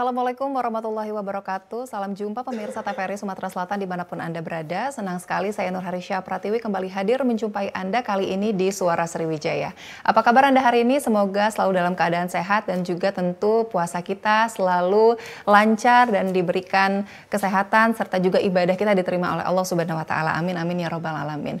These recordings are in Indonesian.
Assalamualaikum warahmatullahi wabarakatuh. Salam jumpa pemirsa TVRI Sumatera Selatan di dimanapun Anda berada. Senang sekali saya Nur Harisya Pratiwi kembali hadir menjumpai Anda kali ini di Suara Sriwijaya. Apa kabar Anda hari ini? Semoga selalu dalam keadaan sehat dan juga tentu puasa kita selalu lancar dan diberikan kesehatan serta juga ibadah kita diterima oleh Allah Subhanahu wa taala. Amin amin ya robbal alamin.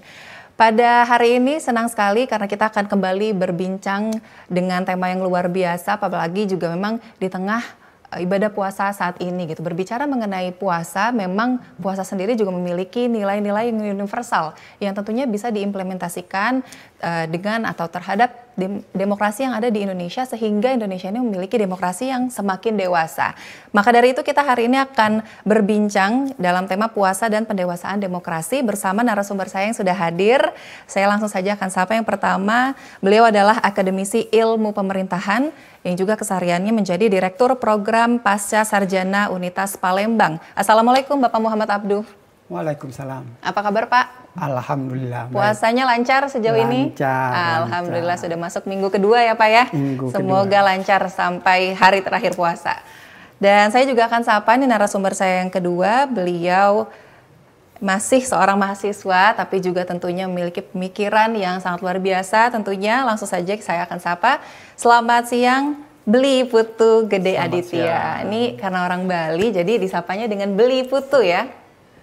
Pada hari ini senang sekali karena kita akan kembali berbincang dengan tema yang luar biasa apalagi juga memang di tengah Eh, ibadah puasa saat ini gitu. Berbicara mengenai puasa, memang puasa sendiri juga memiliki nilai-nilai yang universal yang tentunya bisa diimplementasikan uh, dengan atau terhadap dem demokrasi yang ada di Indonesia sehingga Indonesia ini memiliki demokrasi yang semakin dewasa. Maka dari itu kita hari ini akan berbincang dalam tema puasa dan pendewasaan demokrasi bersama narasumber saya yang sudah hadir. Saya langsung saja akan sapa yang pertama, beliau adalah akademisi Ilmu Pemerintahan yang juga kesehariannya menjadi Direktur Program Pasca Sarjana Unitas Palembang. Assalamualaikum Bapak Muhammad Abduh. Waalaikumsalam. Apa kabar Pak? Alhamdulillah. Puasanya lancar sejauh lancar, ini? Lancar. Alhamdulillah sudah masuk minggu kedua ya Pak ya. Minggu Semoga kedua. lancar sampai hari terakhir puasa. Dan saya juga akan sapa nih narasumber saya yang kedua, beliau masih seorang mahasiswa tapi juga tentunya memiliki pemikiran yang sangat luar biasa tentunya langsung saja saya akan sapa selamat siang Beli Putu Gede selamat Aditya siang. ini karena orang Bali jadi disapanya dengan Beli Putu ya,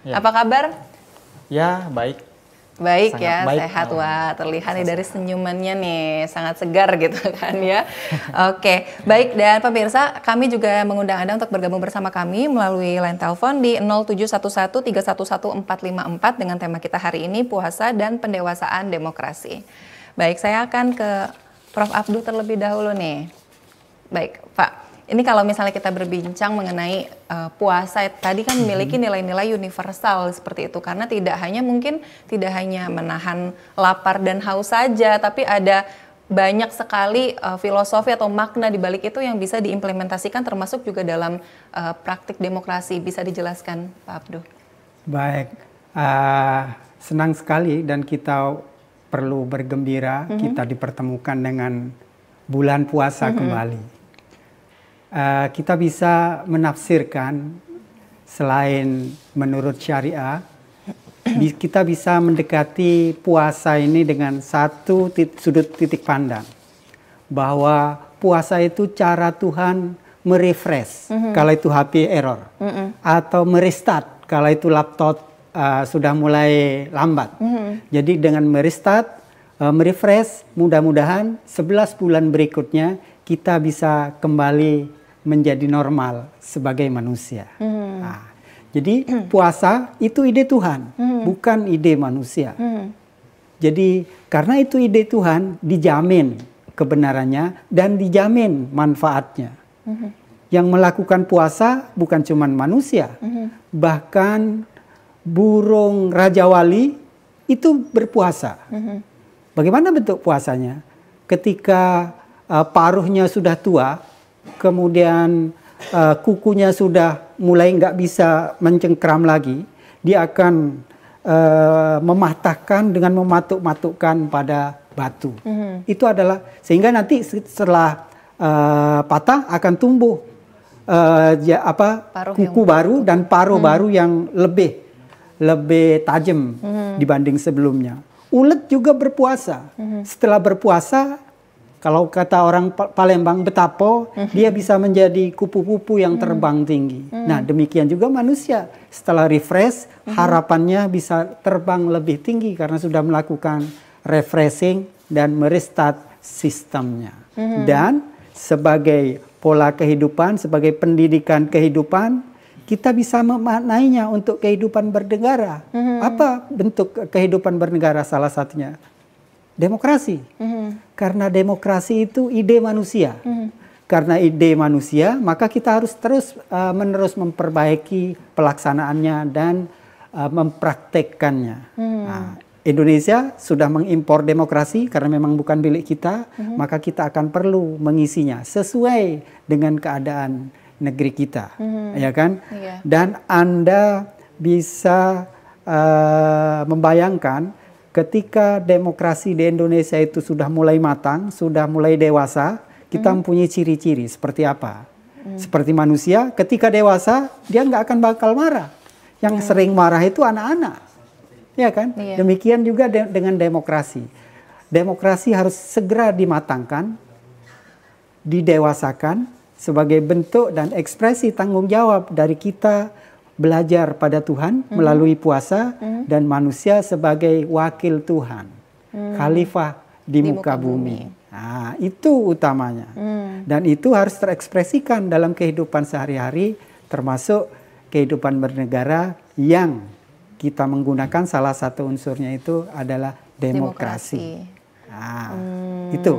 ya. apa kabar ya baik Baik sangat ya, baik. sehat wah terlihat nih dari senyumannya nih sangat segar gitu kan ya. Oke, baik dan pemirsa kami juga mengundang Anda untuk bergabung bersama kami melalui line telepon di 0711311454 dengan tema kita hari ini puasa dan pendewasaan demokrasi. Baik, saya akan ke Prof Abdul terlebih dahulu nih. Baik, Pak. Ini kalau misalnya kita berbincang mengenai uh, puasa tadi kan mm-hmm. memiliki nilai-nilai universal seperti itu karena tidak hanya mungkin tidak hanya menahan lapar dan haus saja tapi ada banyak sekali uh, filosofi atau makna di balik itu yang bisa diimplementasikan termasuk juga dalam uh, praktik demokrasi bisa dijelaskan Pak Abdul. Baik, uh, senang sekali dan kita perlu bergembira mm -hmm. kita dipertemukan dengan bulan puasa mm -hmm. kembali. Eh, kita bisa menafsirkan selain menurut syariah, kita bisa mendekati puasa ini dengan satu tit sudut titik pandang bahwa puasa itu cara Tuhan merefresh mm -hmm. kalau itu HP error mm -hmm. atau merestart kalau itu laptop uh, sudah mulai lambat. Mm -hmm. Jadi dengan merestart, uh, merefresh, mudah-mudahan 11 bulan berikutnya kita bisa kembali menjadi normal sebagai manusia. Hmm. Nah, jadi puasa itu ide Tuhan, hmm. bukan ide manusia. Hmm. Jadi karena itu ide Tuhan dijamin kebenarannya dan dijamin manfaatnya. Hmm. Yang melakukan puasa bukan cuma manusia, hmm. bahkan burung raja wali itu berpuasa. Hmm. Bagaimana bentuk puasanya? Ketika uh, paruhnya sudah tua, kemudian uh, kukunya sudah mulai nggak bisa mencengkram lagi, dia akan uh, mematahkan dengan mematuk-matukkan pada batu. Mm -hmm. Itu adalah sehingga nanti setelah uh, patah akan tumbuh uh, ya, apa paruh kuku yang... baru dan paruh mm -hmm. baru yang lebih lebih tajam mm -hmm. dibanding sebelumnya. Ulet juga berpuasa. Mm -hmm. Setelah berpuasa kalau kata orang Palembang Betapo, mm -hmm. dia bisa menjadi kupu-kupu yang mhm. terbang tinggi. Mm -hmm. Nah, demikian juga manusia. Setelah refresh, mm -hmm. harapannya bisa terbang lebih tinggi karena sudah melakukan refreshing dan merestart sistemnya. Mm -hmm. Dan sebagai pola kehidupan, sebagai pendidikan kehidupan, kita bisa memaknainya untuk kehidupan bernegara. Mm -hmm. Apa bentuk kehidupan bernegara salah satunya? demokrasi. Mm-hmm. Karena demokrasi itu ide manusia. Mm-hmm. Karena ide manusia, maka kita harus terus uh, menerus memperbaiki pelaksanaannya dan uh, mempraktekkannya. Mm-hmm. Nah, Indonesia sudah mengimpor demokrasi karena memang bukan milik kita, mm-hmm. maka kita akan perlu mengisinya sesuai dengan keadaan negeri kita, mm-hmm. ya kan? Yeah. Dan Anda bisa uh, membayangkan ketika demokrasi di Indonesia itu sudah mulai matang, sudah mulai dewasa, kita hmm. mempunyai ciri-ciri seperti apa? Hmm. Seperti manusia, ketika dewasa dia nggak akan bakal marah. Yang hmm. sering marah itu anak-anak, ya kan? Yeah. Demikian juga de dengan demokrasi. Demokrasi harus segera dimatangkan, didewasakan sebagai bentuk dan ekspresi tanggung jawab dari kita belajar pada Tuhan hmm. melalui puasa hmm. dan manusia sebagai wakil Tuhan, hmm. khalifah di, di muka, bumi. bumi. Nah, itu utamanya. Hmm. Dan itu harus terekspresikan dalam kehidupan sehari-hari termasuk kehidupan bernegara yang kita menggunakan salah satu unsurnya itu adalah demokrasi. demokrasi. Nah, hmm. itu.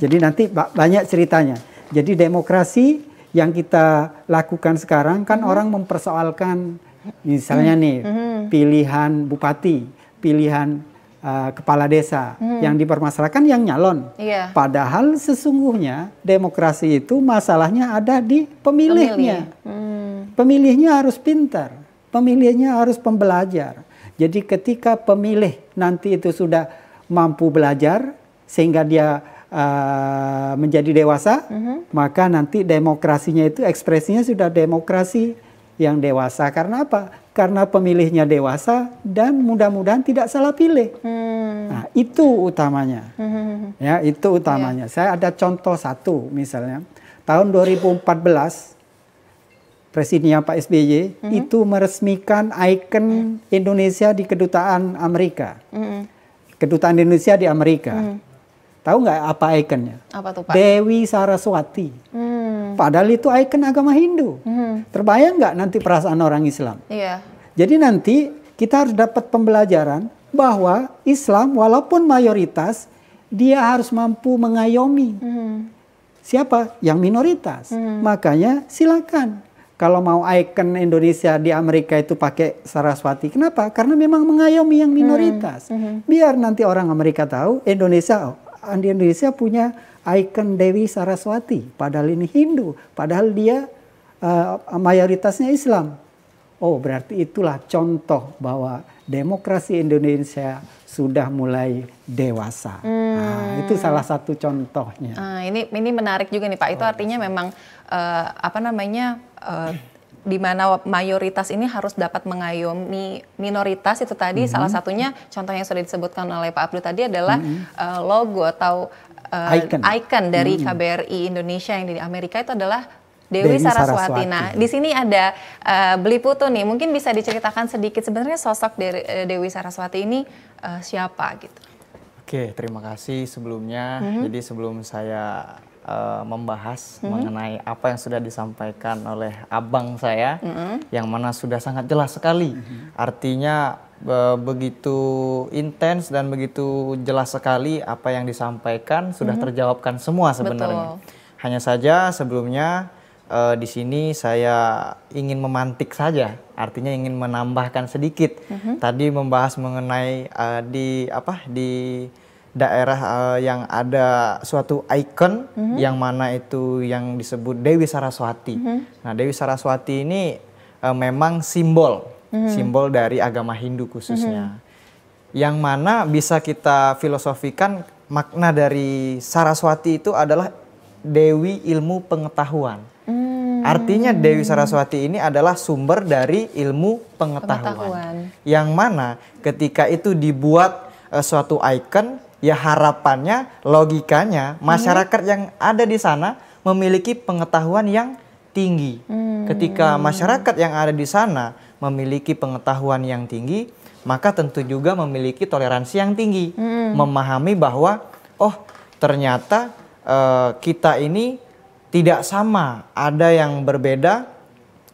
Jadi nanti banyak ceritanya. Jadi demokrasi yang kita lakukan sekarang kan -hmm. orang mempersoalkan misalnya mhm. nih -hmm. pilihan bupati, pilihan uh, kepala desa -hmm. yang dipermasalahkan yang nyalon. Yeah. Padahal sesungguhnya demokrasi itu masalahnya ada di pemilihnya. Pemilih. Hmm. Pemilihnya harus pintar, pemilihnya harus pembelajar. Jadi ketika pemilih nanti itu sudah mampu belajar sehingga dia uh, menjadi dewasa, uh-huh. maka nanti demokrasinya itu ekspresinya sudah demokrasi yang dewasa. Karena apa? Karena pemilihnya dewasa dan mudah-mudahan tidak salah pilih. Hmm. Nah, itu utamanya. Hmm. Ya, itu utamanya. Yeah. Saya ada contoh satu misalnya. Tahun 2014 presidennya Pak SBY hmm. itu meresmikan ikon Indonesia di kedutaan Amerika. Hmm. Kedutaan Indonesia di Amerika. Hmm. Tahu nggak apa ikonnya? Apa tuh, Pak? Dewi Saraswati. Hmm. Padahal itu ikon agama Hindu. Hmm. Terbayang nggak nanti perasaan orang Islam? Iya. Jadi nanti kita harus dapat pembelajaran bahwa Islam walaupun mayoritas dia harus mampu mengayomi. Hmm. Siapa? Yang minoritas. Hmm. Makanya silakan. Kalau mau ikon Indonesia di Amerika itu pakai Saraswati. Kenapa? Karena memang mengayomi yang minoritas. Hmm. Hmm. Biar nanti orang Amerika tahu Indonesia oh, di Indonesia punya ikon Dewi Saraswati, padahal ini Hindu, padahal dia uh, mayoritasnya Islam. Oh, berarti itulah contoh bahwa demokrasi Indonesia sudah mulai dewasa. Hmm. Nah, itu salah satu contohnya. Uh, ini ini menarik juga nih Pak. Itu oh. artinya iya. memang uh, apa namanya uh, di mana mayoritas ini harus dapat mengayomi minoritas itu tadi mm -hmm. salah satunya contoh yang sudah disebutkan oleh Pak Abdul tadi adalah mm -hmm. uh, logo atau uh, icon. icon dari mm -hmm. KBRI Indonesia yang di Amerika itu adalah Dewi, Dewi Saraswati. Saraswati. Nah, di sini ada uh, eh, Putu nih. Mungkin bisa diceritakan sedikit sebenarnya sosok dari Dewi Saraswati ini uh, siapa gitu. Oke, terima kasih sebelumnya. Mm -hmm. Jadi sebelum saya uh, membahas hmm. mengenai apa yang sudah disampaikan oleh abang saya, hmm. yang mana sudah sangat jelas sekali. Hmm. Artinya uh, begitu intens dan begitu jelas sekali apa yang disampaikan sudah hmm. terjawabkan semua sebenarnya. Betul. Hanya saja sebelumnya uh, di sini saya ingin memantik saja, artinya ingin menambahkan sedikit. Mm -hmm. Tadi membahas mengenai uh, di apa di daerah uh, yang ada suatu ikon mm-hmm. yang mana itu yang disebut Dewi Saraswati. Mm-hmm. Nah, Dewi Saraswati ini uh, memang simbol, mm-hmm. simbol dari agama Hindu khususnya. Mm-hmm. Yang mana bisa kita filosofikan makna dari Saraswati itu adalah Dewi ilmu pengetahuan. hmm Artinya Dewi Saraswati ini adalah sumber dari ilmu pengetahuan. pengetahuan. Yang mana ketika itu dibuat eh, suatu ikon ya harapannya logikanya hmm. masyarakat hmm. yang ada di sana memiliki pengetahuan yang tinggi. Hmm. Ketika masyarakat yang ada di sana memiliki pengetahuan yang tinggi, maka tentu juga memiliki toleransi yang tinggi, hmm. memahami bahwa oh ternyata uh, kita ini tidak sama, ada yang berbeda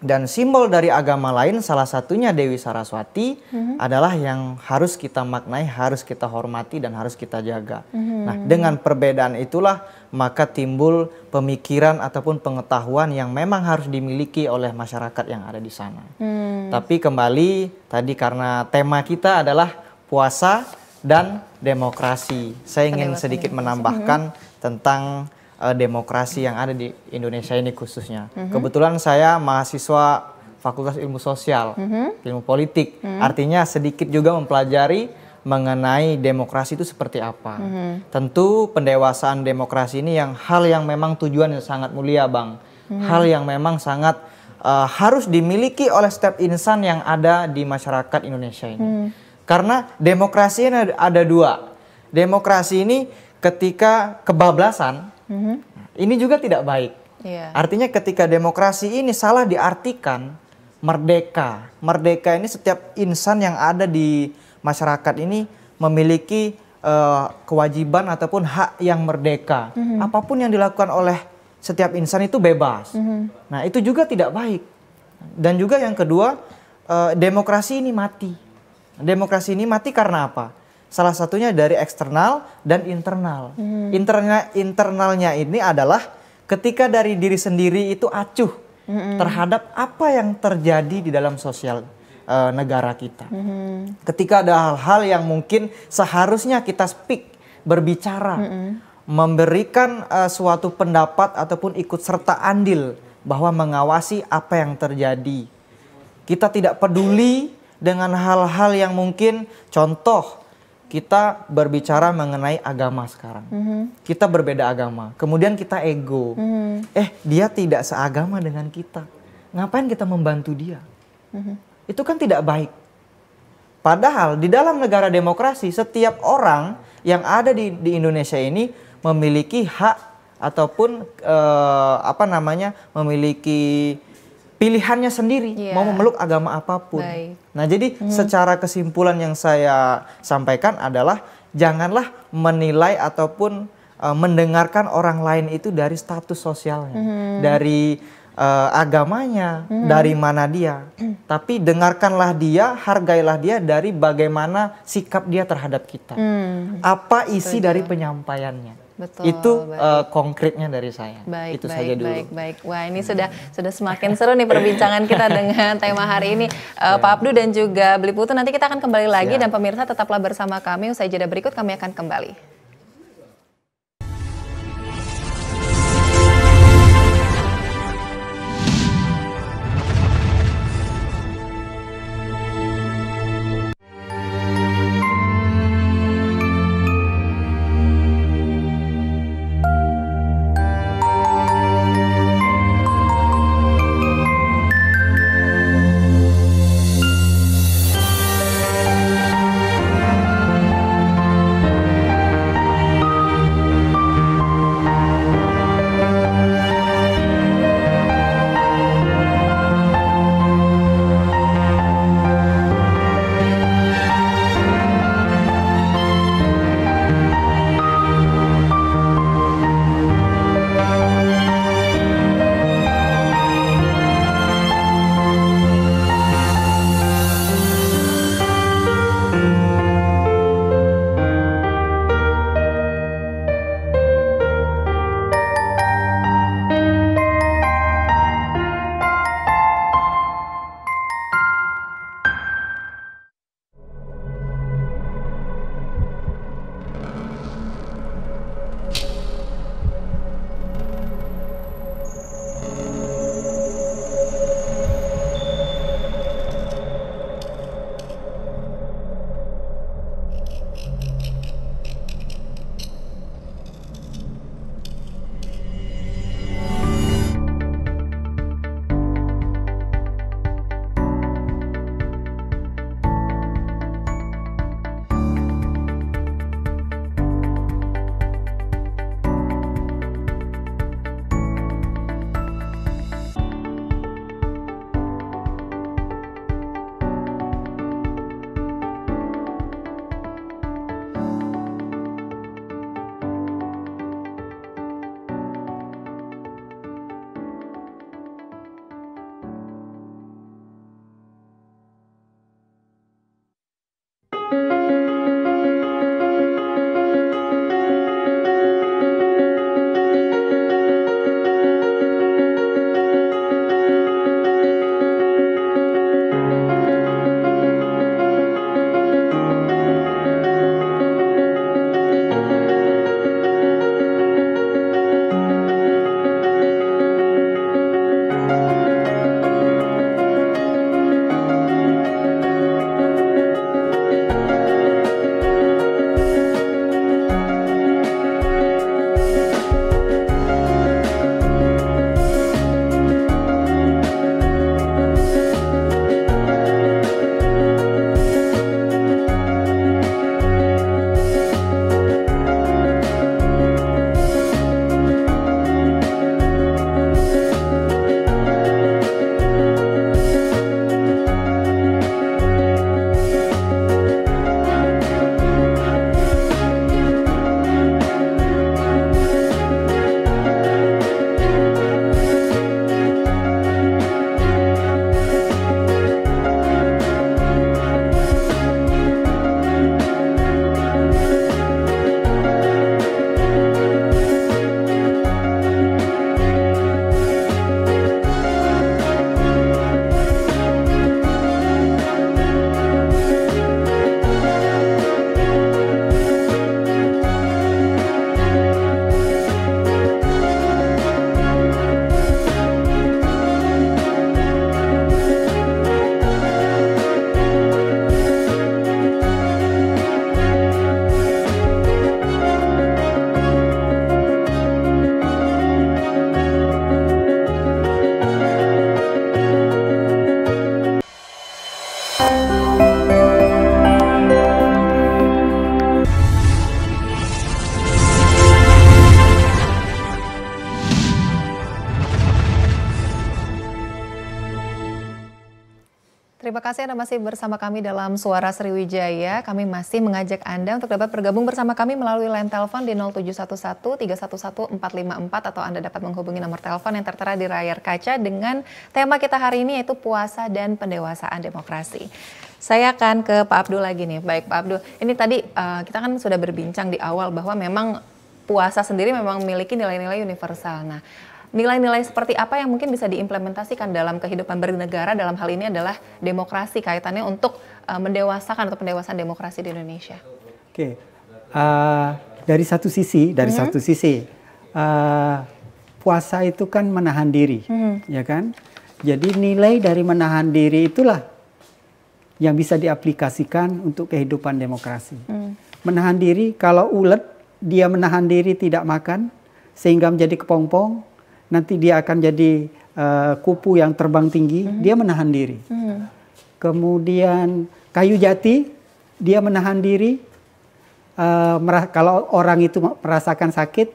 dan simbol dari agama lain salah satunya Dewi Saraswati mm-hmm. adalah yang harus kita maknai, harus kita hormati dan harus kita jaga. Mm-hmm. Nah, dengan perbedaan itulah maka timbul pemikiran ataupun pengetahuan yang memang harus dimiliki oleh masyarakat yang ada di sana. Mm. Tapi kembali tadi karena tema kita adalah puasa dan demokrasi. Saya ingin sedikit menambahkan mhm. tentang uh, demokrasi yang ada di Indonesia ini khususnya. Mm -hmm. Kebetulan saya mahasiswa Fakultas Ilmu Sosial, mm -hmm. Ilmu Politik. Mm -hmm. Artinya sedikit juga mempelajari mengenai demokrasi itu seperti apa. Mm -hmm. Tentu pendewasaan demokrasi ini yang hal yang memang tujuan yang sangat mulia, Bang. Mm -hmm. Hal yang memang sangat uh, harus dimiliki oleh setiap insan yang ada di masyarakat Indonesia ini. Mm. Karena demokrasi ini ada dua. Demokrasi ini ketika kebablasan hmm Ini juga tidak baik. Yeah. Artinya ketika demokrasi ini salah diartikan merdeka. Merdeka ini setiap insan yang ada di masyarakat ini memiliki uh, kewajiban ataupun hak yang merdeka. Mm-hmm. Apapun yang dilakukan oleh setiap insan itu bebas. Mm-hmm. Nah, itu juga tidak baik. Dan juga yang kedua, uh, demokrasi ini mati. Demokrasi ini mati karena apa? Salah satunya dari eksternal dan internal. Hmm. Interna internalnya ini adalah ketika dari diri sendiri itu acuh hmm. terhadap apa yang terjadi di dalam sosial uh, negara kita. Hmm. Ketika ada hal-hal yang mungkin seharusnya kita speak, berbicara, hmm. memberikan uh, suatu pendapat ataupun ikut serta andil bahwa mengawasi apa yang terjadi. Kita tidak peduli dengan hal-hal yang mungkin contoh kita berbicara mengenai agama sekarang. Mm -hmm. Kita berbeda agama. Kemudian kita ego. Mm -hmm. Eh, dia tidak seagama dengan kita. Ngapain kita membantu dia? Mm -hmm. Itu kan tidak baik. Padahal di dalam negara demokrasi setiap orang yang ada di di Indonesia ini memiliki hak ataupun eh, apa namanya? memiliki pilihannya sendiri yeah. mau iya. memeluk agama apapun. Baik. Nah, jadi hmm. secara kesimpulan yang saya sampaikan adalah janganlah menilai ataupun uh, mendengarkan orang lain itu dari status sosialnya, hmm. dari uh, agamanya, hmm. dari mana dia. Hmm. Tapi dengarkanlah dia, hargailah dia dari bagaimana sikap dia terhadap kita. Hmm. Apa isi Betul. dari penyampaiannya. Betul, itu uh, konkretnya dari saya. Baik, itu baik, saja dulu. Baik, baik. Wah ini sudah sudah semakin seru nih perbincangan kita dengan tema hari ini uh, Pak Abdu dan juga Beli Putu. Nanti kita akan kembali lagi Siap. dan pemirsa tetaplah bersama kami usai jeda berikut kami akan kembali. Terima kasih Anda masih bersama kami dalam Suara Sriwijaya. Kami masih mengajak Anda untuk dapat bergabung bersama kami melalui line telepon di 0711 311 454 atau Anda dapat menghubungi nomor telepon yang tertera di layar kaca dengan tema kita hari ini yaitu puasa dan pendewasaan demokrasi. Saya akan ke Pak Abdul lagi nih. Baik Pak Abdul, ini tadi uh, kita kan sudah berbincang di awal bahwa memang puasa sendiri memang memiliki nilai-nilai universal. Nah, nilai-nilai seperti apa yang mungkin bisa diimplementasikan dalam kehidupan bernegara dalam hal ini adalah demokrasi kaitannya untuk uh, mendewasakan atau pendewasaan demokrasi di Indonesia. Oke, okay. uh, eh, dari satu sisi, dari mm -hmm. satu sisi uh, puasa itu kan menahan diri, mm -hmm. ya kan? Jadi nilai dari menahan diri itulah yang bisa diaplikasikan untuk kehidupan demokrasi. Mm. Menahan diri kalau ulet dia menahan diri tidak makan sehingga menjadi kepompong nanti dia akan jadi uh, kupu yang terbang tinggi, mm -hmm. dia menahan diri. Mm -hmm. Kemudian kayu jati, dia menahan diri. Uh, kalau orang itu merasakan sakit,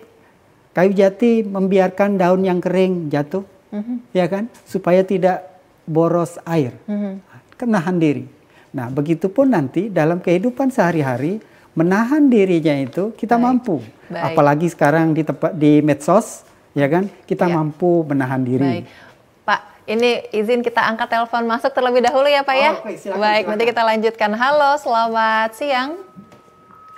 kayu jati membiarkan daun yang kering jatuh, mm -hmm. ya kan, supaya tidak boros air, mm -hmm. kenahan diri. Nah, begitupun nanti dalam kehidupan sehari-hari menahan dirinya itu kita Baik. mampu. Baik. Apalagi sekarang di tempat di medsos ya kan? Kita ya. mampu menahan diri. Baik. Pak, ini izin kita angkat telepon masuk terlebih dahulu ya Pak oh, ya. Baik, silakan, Baik silakan. nanti kita lanjutkan. Halo, selamat siang.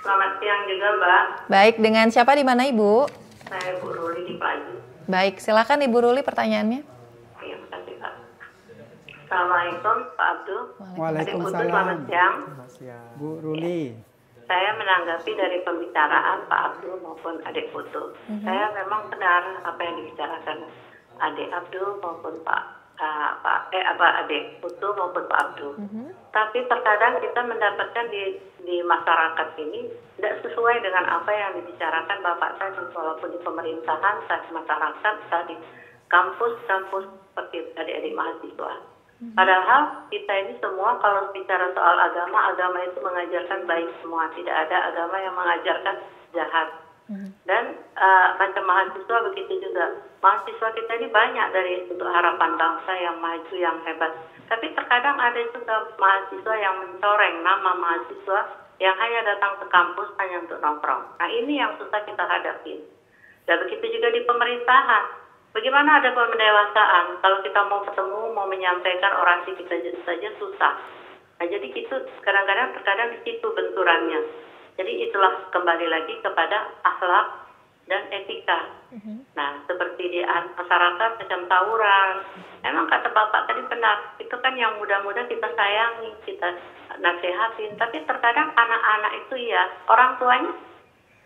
Selamat siang juga Mbak. Baik, dengan siapa di mana Ibu? Saya Bu Ruli di Pagi. Baik, silakan Ibu Ruli pertanyaannya. Ya, makasih Pak. Assalamualaikum Pak Abdul. Waalaikumsalam. Waalaikumsalam. Selamat Selamat siang. Bu Ruli. Ya saya menanggapi dari pembicaraan Pak Abdul maupun adik Putu. Mm-hmm. Saya memang benar apa yang dibicarakan adik Abdul maupun Pak uh, Pak eh apa adik Putu maupun Pak Abdul. Mm-hmm. Tapi terkadang kita mendapatkan di di masyarakat ini tidak sesuai dengan apa yang dibicarakan Bapak tadi walaupun di pemerintahan, saat masyarakat, saat di kampus-kampus seperti adik-adik mahasiswa Mm-hmm. Padahal kita ini semua kalau bicara soal agama, agama itu mengajarkan baik semua. Tidak ada agama yang mengajarkan jahat. Mm-hmm. Dan uh, eh, macam mahasiswa begitu juga. Mahasiswa kita ini banyak dari untuk harapan bangsa yang maju, yang hebat. Tapi terkadang ada juga mahasiswa yang mencoreng nama mahasiswa yang hanya datang ke kampus hanya untuk nongkrong. Nah ini yang susah kita hadapi. Dan begitu juga di pemerintahan Bagaimana ada pendewasaan kalau kita mau ketemu, mau menyampaikan orasi kita saja susah. Nah, jadi itu kadang-kadang terkadang di situ benturannya. Jadi itulah kembali lagi kepada akhlak dan etika. Mm-hmm. Nah, seperti di masyarakat macam tawuran. Emang kata Bapak tadi benar, itu kan yang muda-muda kita sayangi, kita nasihatin. Tapi terkadang anak-anak itu ya, orang tuanya.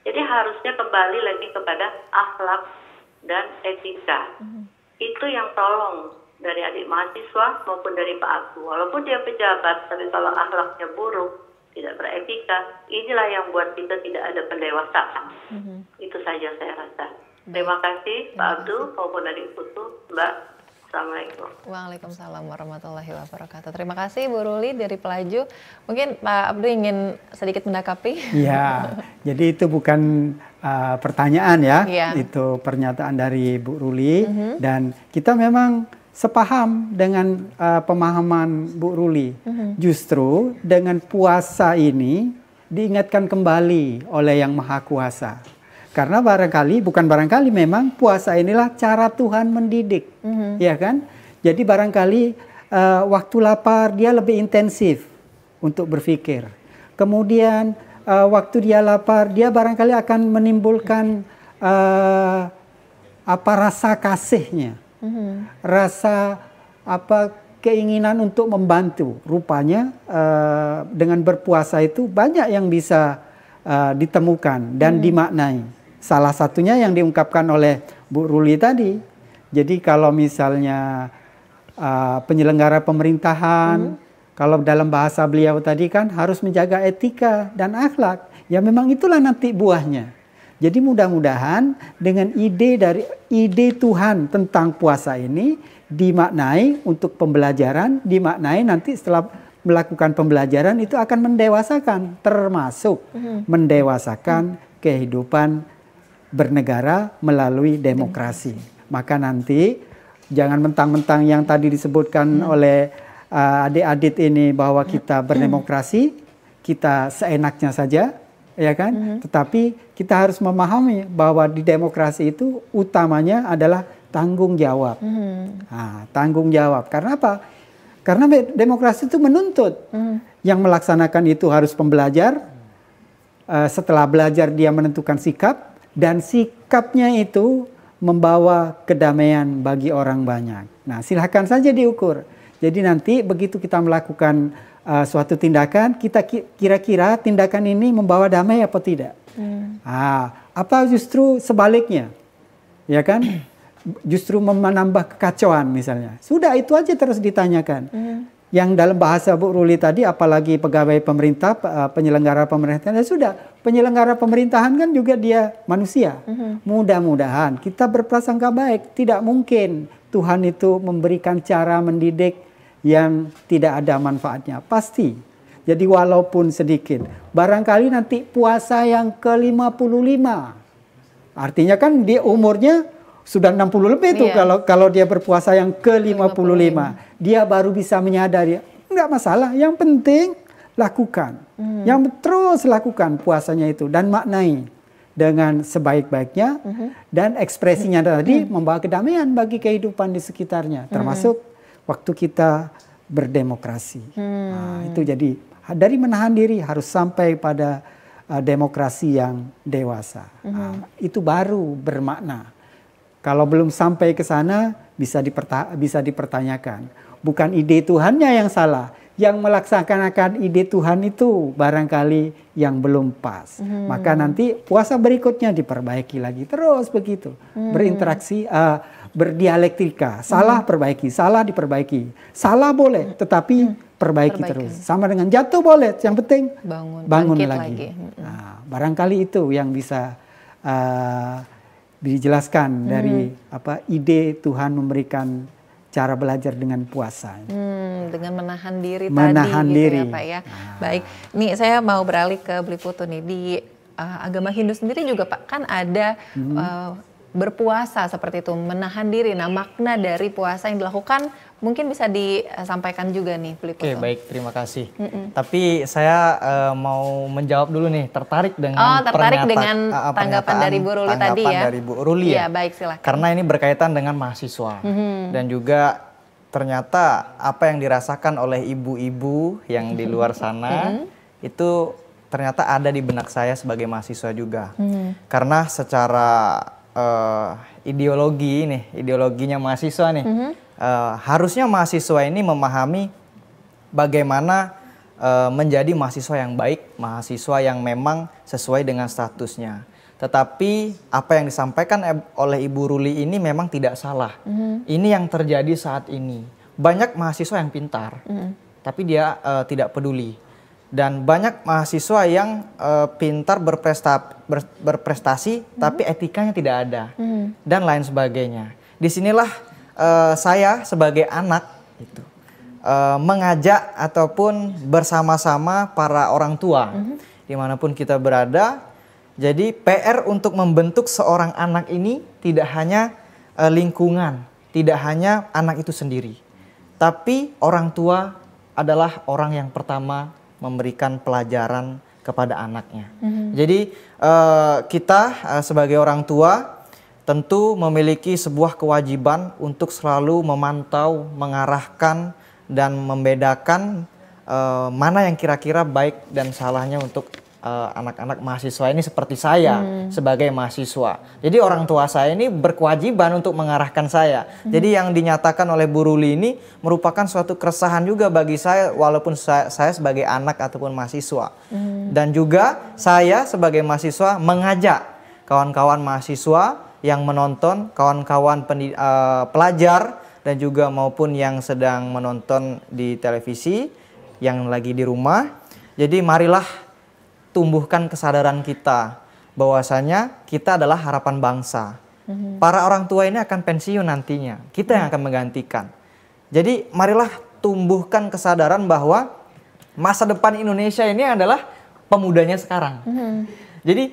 Jadi harusnya kembali lagi kepada akhlak dan etika. Mm-hmm. Itu yang tolong dari adik mahasiswa maupun dari Pak Aku. Walaupun dia pejabat, tapi kalau akhlaknya buruk, tidak beretika, inilah yang buat kita tidak ada pendewasaan. Mm-hmm. Itu saja saya rasa. Terima kasih Pak Abdul maupun dari Putu, Mbak. Assalamualaikum. Waalaikumsalam warahmatullahi wabarakatuh. Terima kasih Bu Ruli dari Pelaju. Mungkin Pak Abdul ingin sedikit mendakapi. Ya, jadi itu bukan Uh, pertanyaan ya, yeah. itu pernyataan dari Bu Ruli mm -hmm. dan kita memang sepaham dengan uh, pemahaman Bu Ruli. Mm -hmm. Justru dengan puasa ini diingatkan kembali oleh Yang Maha Kuasa. Karena barangkali bukan barangkali memang puasa inilah cara Tuhan mendidik, mm -hmm. ya kan? Jadi barangkali uh, waktu lapar dia lebih intensif untuk berpikir. Kemudian uh, waktu dia lapar, dia barangkali akan menimbulkan uh, apa rasa kasihnya, mm -hmm. rasa apa keinginan untuk membantu. Rupanya uh, dengan berpuasa itu banyak yang bisa uh, ditemukan dan hmm. dimaknai. Salah satunya yang diungkapkan oleh Bu Ruli tadi. Jadi kalau misalnya uh, penyelenggara pemerintahan hmm kalau dalam bahasa beliau tadi kan harus menjaga etika dan akhlak. Ya memang itulah nanti buahnya. Jadi mudah-mudahan dengan ide dari ide Tuhan tentang puasa ini dimaknai untuk pembelajaran, dimaknai nanti setelah melakukan pembelajaran itu akan mendewasakan, termasuk mm-hmm. mendewasakan kehidupan bernegara melalui demokrasi. Maka nanti jangan mentang-mentang yang tadi disebutkan mm-hmm. oleh uh, adik-adik ini bahwa hmm. kita berdemokrasi, kita seenaknya saja, ya kan? Mm -hmm. Tetapi kita harus memahami bahwa di demokrasi itu utamanya adalah tanggung jawab. Mm -hmm. nah, tanggung jawab. Karena apa? Karena demokrasi itu menuntut mm -hmm. yang melaksanakan itu harus pembelajar. Uh, setelah belajar dia menentukan sikap dan sikapnya itu membawa kedamaian bagi orang banyak. Nah, silahkan saja diukur jadi nanti begitu kita melakukan uh, suatu tindakan, kita kira-kira tindakan ini membawa damai apa tidak? Hmm. Ah, apa justru sebaliknya? Ya kan? Justru menambah kekacauan misalnya. Sudah itu aja terus ditanyakan. Hmm. Yang dalam bahasa Bu Ruli tadi apalagi pegawai pemerintah, eh, penyelenggara pemerintahan ya sudah, penyelenggara pemerintahan kan juga dia manusia. Hmm. Mudah-mudahan kita berprasangka baik, tidak mungkin Tuhan itu memberikan cara mendidik yang tidak ada manfaatnya. Pasti. Jadi walaupun sedikit. Barangkali nanti puasa yang ke-55. Artinya kan dia umurnya sudah 60 lebih tuh iya. kalau kalau dia berpuasa yang ke-55. lima Dia baru bisa menyadari. Enggak masalah. Yang penting lakukan. Hmm. Yang terus lakukan puasanya itu. Dan maknai dengan sebaik-baiknya uh dan ekspresinya tadi hmm. membawa kedamaian bagi kehidupan di sekitarnya termasuk uh waktu kita berdemokrasi. Hmm. Nah, itu jadi ah, dari menahan diri harus sampai pada uh, demokrasi yang dewasa. Hmm. Nah, itu baru bermakna. Kalau belum sampai ke sana bisa diperta bisa dipertanyakan. Bukan ide Tuhannya yang salah, yang melaksanakan ide Tuhan itu barangkali yang belum pas. Hmm. Maka nanti puasa berikutnya diperbaiki lagi terus begitu. Hmm. Berinteraksi uh, berdialektika. Salah hmm. perbaiki, salah diperbaiki. Salah boleh, hmm. tetapi hmm. perbaiki, perbaiki terus. Sama dengan jatuh boleh, yang penting bangun, bangun lagi. lagi. Nah, barangkali itu yang bisa uh, dijelaskan hmm. dari apa ide Tuhan memberikan cara belajar dengan puasa. Hmm, dengan menahan diri menahan tadi diri. gitu ya Pak ya. Nah. Baik, ini saya mau beralih ke berikut nih di uh, agama Hindu sendiri juga Pak kan ada hmm. uh, berpuasa seperti itu, menahan diri. Nah, makna dari puasa yang dilakukan mungkin bisa disampaikan juga nih, Filipus. Oke, baik, terima kasih. Mm -mm. Tapi saya uh, mau menjawab dulu nih, tertarik dengan Oh, tertarik dengan uh, tanggapan dari Bu Ruli tanggapan tadi ya. dari Bu Ruli ya. Iya, baik, silakan. Karena ini berkaitan dengan mahasiswa mm -hmm. dan juga ternyata apa yang dirasakan oleh ibu-ibu yang mm -hmm. di luar mm-hmm. sana mm -hmm. itu ternyata ada di benak saya sebagai mahasiswa juga. Mm -hmm. Karena secara uh, ideologi ini, ideologinya mahasiswa nih. Mm -hmm. uh, harusnya mahasiswa ini memahami bagaimana uh, menjadi mahasiswa yang baik, mahasiswa yang memang sesuai dengan statusnya. Tetapi apa yang disampaikan oleh Ibu Ruli ini memang tidak salah. Mm -hmm. Ini yang terjadi saat ini. Banyak mahasiswa yang pintar, mm -hmm. tapi dia uh, tidak peduli dan banyak mahasiswa yang uh, pintar berpresta, ber, berprestasi hmm. tapi etikanya tidak ada hmm. dan lain sebagainya. Disinilah uh, saya sebagai anak itu uh, eh, mengajak ataupun bersama-sama para orang tua hmm. dimanapun kita berada. Jadi PR untuk membentuk seorang anak ini tidak hanya uh, lingkungan, tidak hanya anak itu sendiri, tapi orang tua adalah orang yang pertama memberikan pelajaran kepada anaknya. Mm-hmm. Jadi uh, kita uh, sebagai orang tua tentu memiliki sebuah kewajiban untuk selalu memantau, mengarahkan dan membedakan uh, mana yang kira-kira baik dan salahnya untuk Eh, anak-anak uh, mahasiswa ini seperti saya hmm. sebagai mahasiswa. Jadi orang tua saya ini berkewajiban untuk mengarahkan saya. Hmm. Jadi yang dinyatakan oleh Bu Ruli ini merupakan suatu keresahan juga bagi saya walaupun saya, saya sebagai anak ataupun mahasiswa. Hmm. Dan juga saya sebagai mahasiswa mengajak kawan-kawan mahasiswa yang menonton, kawan-kawan uh, pelajar dan juga maupun yang sedang menonton di televisi, yang lagi di rumah. Jadi marilah tumbuhkan kesadaran kita bahwasanya kita adalah harapan bangsa. Mhm. Para orang tua ini akan pensiun nantinya, kita yang mhm. akan menggantikan. Jadi marilah tumbuhkan kesadaran bahwa masa depan Indonesia ini adalah pemudanya sekarang. Mhm. Jadi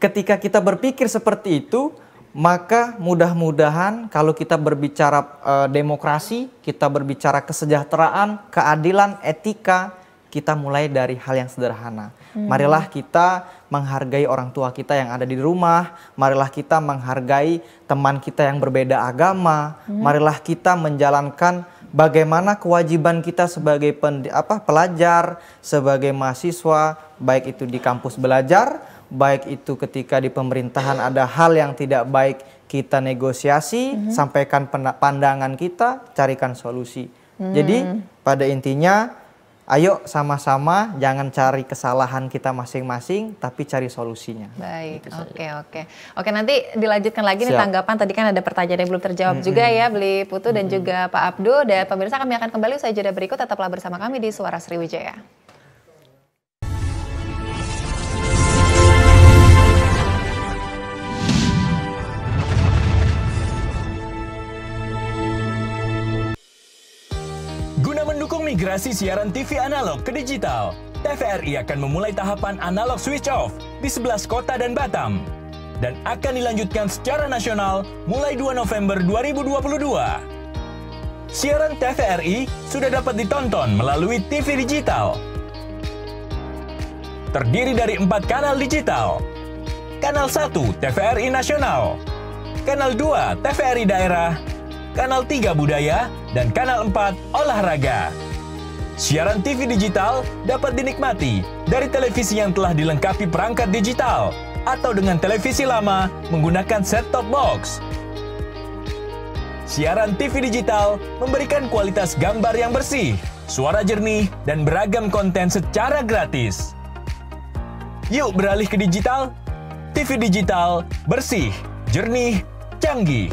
ketika kita berpikir seperti itu, maka mudah-mudahan kalau kita berbicara e, demokrasi, kita berbicara kesejahteraan, keadilan, etika, kita mulai dari hal yang sederhana. Hmm. Marilah kita menghargai orang tua kita yang ada di rumah, marilah kita menghargai teman kita yang berbeda agama, hmm. marilah kita menjalankan bagaimana kewajiban kita sebagai pen, apa pelajar, sebagai mahasiswa, baik itu di kampus belajar, baik itu ketika di pemerintahan ada hal yang tidak baik kita negosiasi, hmm. sampaikan pandangan kita, carikan solusi. Hmm. Jadi pada intinya Ayo sama-sama jangan cari kesalahan kita masing-masing tapi cari solusinya. Baik, gitu oke oke. oke nanti dilanjutkan lagi Siap. nih tanggapan tadi kan ada pertanyaan yang belum terjawab mm -hmm. juga ya Beli Putu mm -hmm. dan juga Pak Abdul dan pemirsa kami akan kembali usai jeda berikut tetaplah bersama kami di Suara Sriwijaya. Migrasi siaran TV analog ke digital, TVRI akan memulai tahapan analog switch off di 11 kota dan Batam dan akan dilanjutkan secara nasional mulai 2 November 2022. Siaran TVRI sudah dapat ditonton melalui TV digital. Terdiri dari empat kanal digital. Kanal 1 TVRI Nasional, Kanal 2 TVRI Daerah, Kanal 3 Budaya, dan Kanal 4 Olahraga. Siaran TV digital dapat dinikmati dari televisi yang telah dilengkapi perangkat digital atau dengan televisi lama menggunakan set-top box. Siaran TV digital memberikan kualitas gambar yang bersih, suara jernih, dan beragam konten secara gratis. Yuk beralih ke digital. TV digital bersih, jernih, canggih.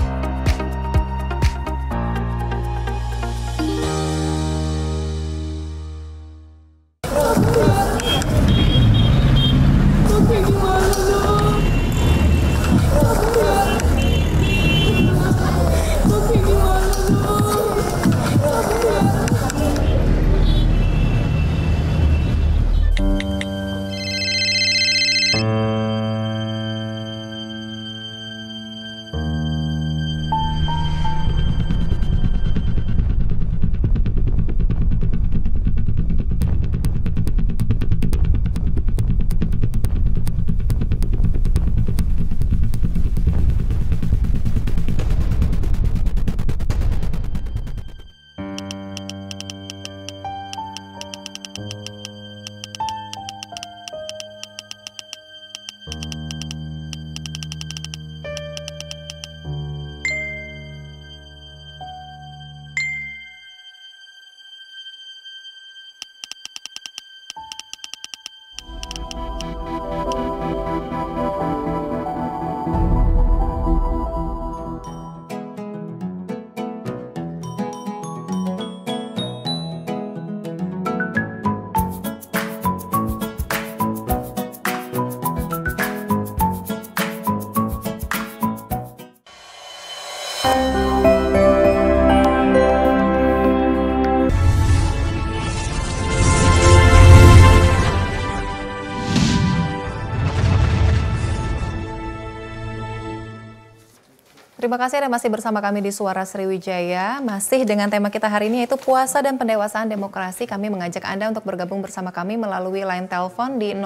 Terima kasih Anda masih bersama kami di Suara Sriwijaya. Masih dengan tema kita hari ini yaitu puasa dan pendewasaan demokrasi. Kami mengajak Anda untuk bergabung bersama kami melalui line telepon di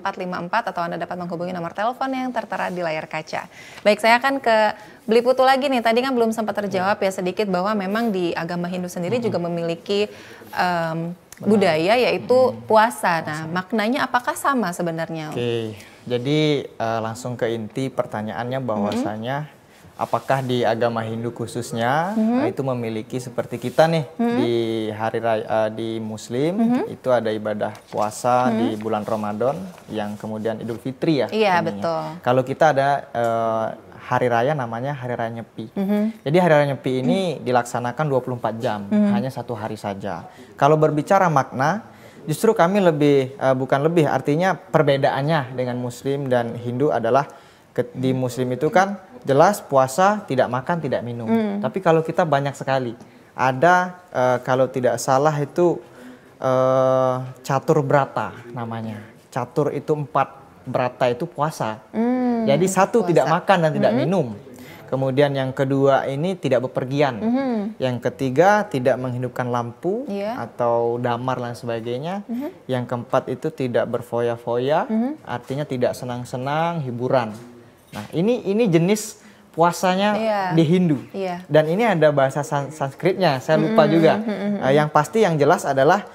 0711-311-454 atau Anda dapat menghubungi nomor telepon yang tertera di layar kaca. Baik, saya akan ke Beli Putu lagi nih. Tadi kan belum sempat terjawab ya sedikit bahwa memang di agama Hindu sendiri juga memiliki um, budaya yaitu puasa. Nah, maknanya apakah sama sebenarnya? Oke. Okay. Jadi uh, langsung ke inti pertanyaannya mhm. bahwasanya mm -hmm. apakah di agama Hindu khususnya mm -hmm. itu memiliki seperti kita nih mm -hmm. di hari raya uh, di Muslim mm -hmm. itu ada ibadah puasa mm -hmm. di bulan Ramadan yang kemudian Idul Fitri ya. Iya ininya. betul. Kalau kita ada uh, hari raya namanya hari raya Nyepi. Mm -hmm. Jadi hari raya Nyepi ini mm -hmm. dilaksanakan 24 jam, mm -hmm. hanya satu hari saja. Kalau berbicara makna justru kami lebih uh, bukan lebih artinya perbedaannya dengan muslim dan Hindu adalah di muslim itu kan jelas puasa tidak makan tidak minum. Mm. Tapi kalau kita banyak sekali ada uh, kalau tidak salah itu uh, catur berata namanya. Catur itu empat berata itu puasa. Mm. Jadi satu puasa. tidak makan dan tidak mm minum Kemudian yang kedua ini tidak bepergian. Mm -hmm. Yang ketiga tidak menghidupkan lampu yeah. atau damar dan sebagainya. Mm -hmm. Yang keempat itu tidak berfoya-foya, mm -hmm. artinya tidak senang-senang, hiburan. Nah, ini ini jenis puasanya yeah. di Hindu. Yeah. Dan ini ada bahasa sans Sanskritnya, saya lupa mm -hmm. juga. Mm -hmm. uh, yang pasti yang jelas adalah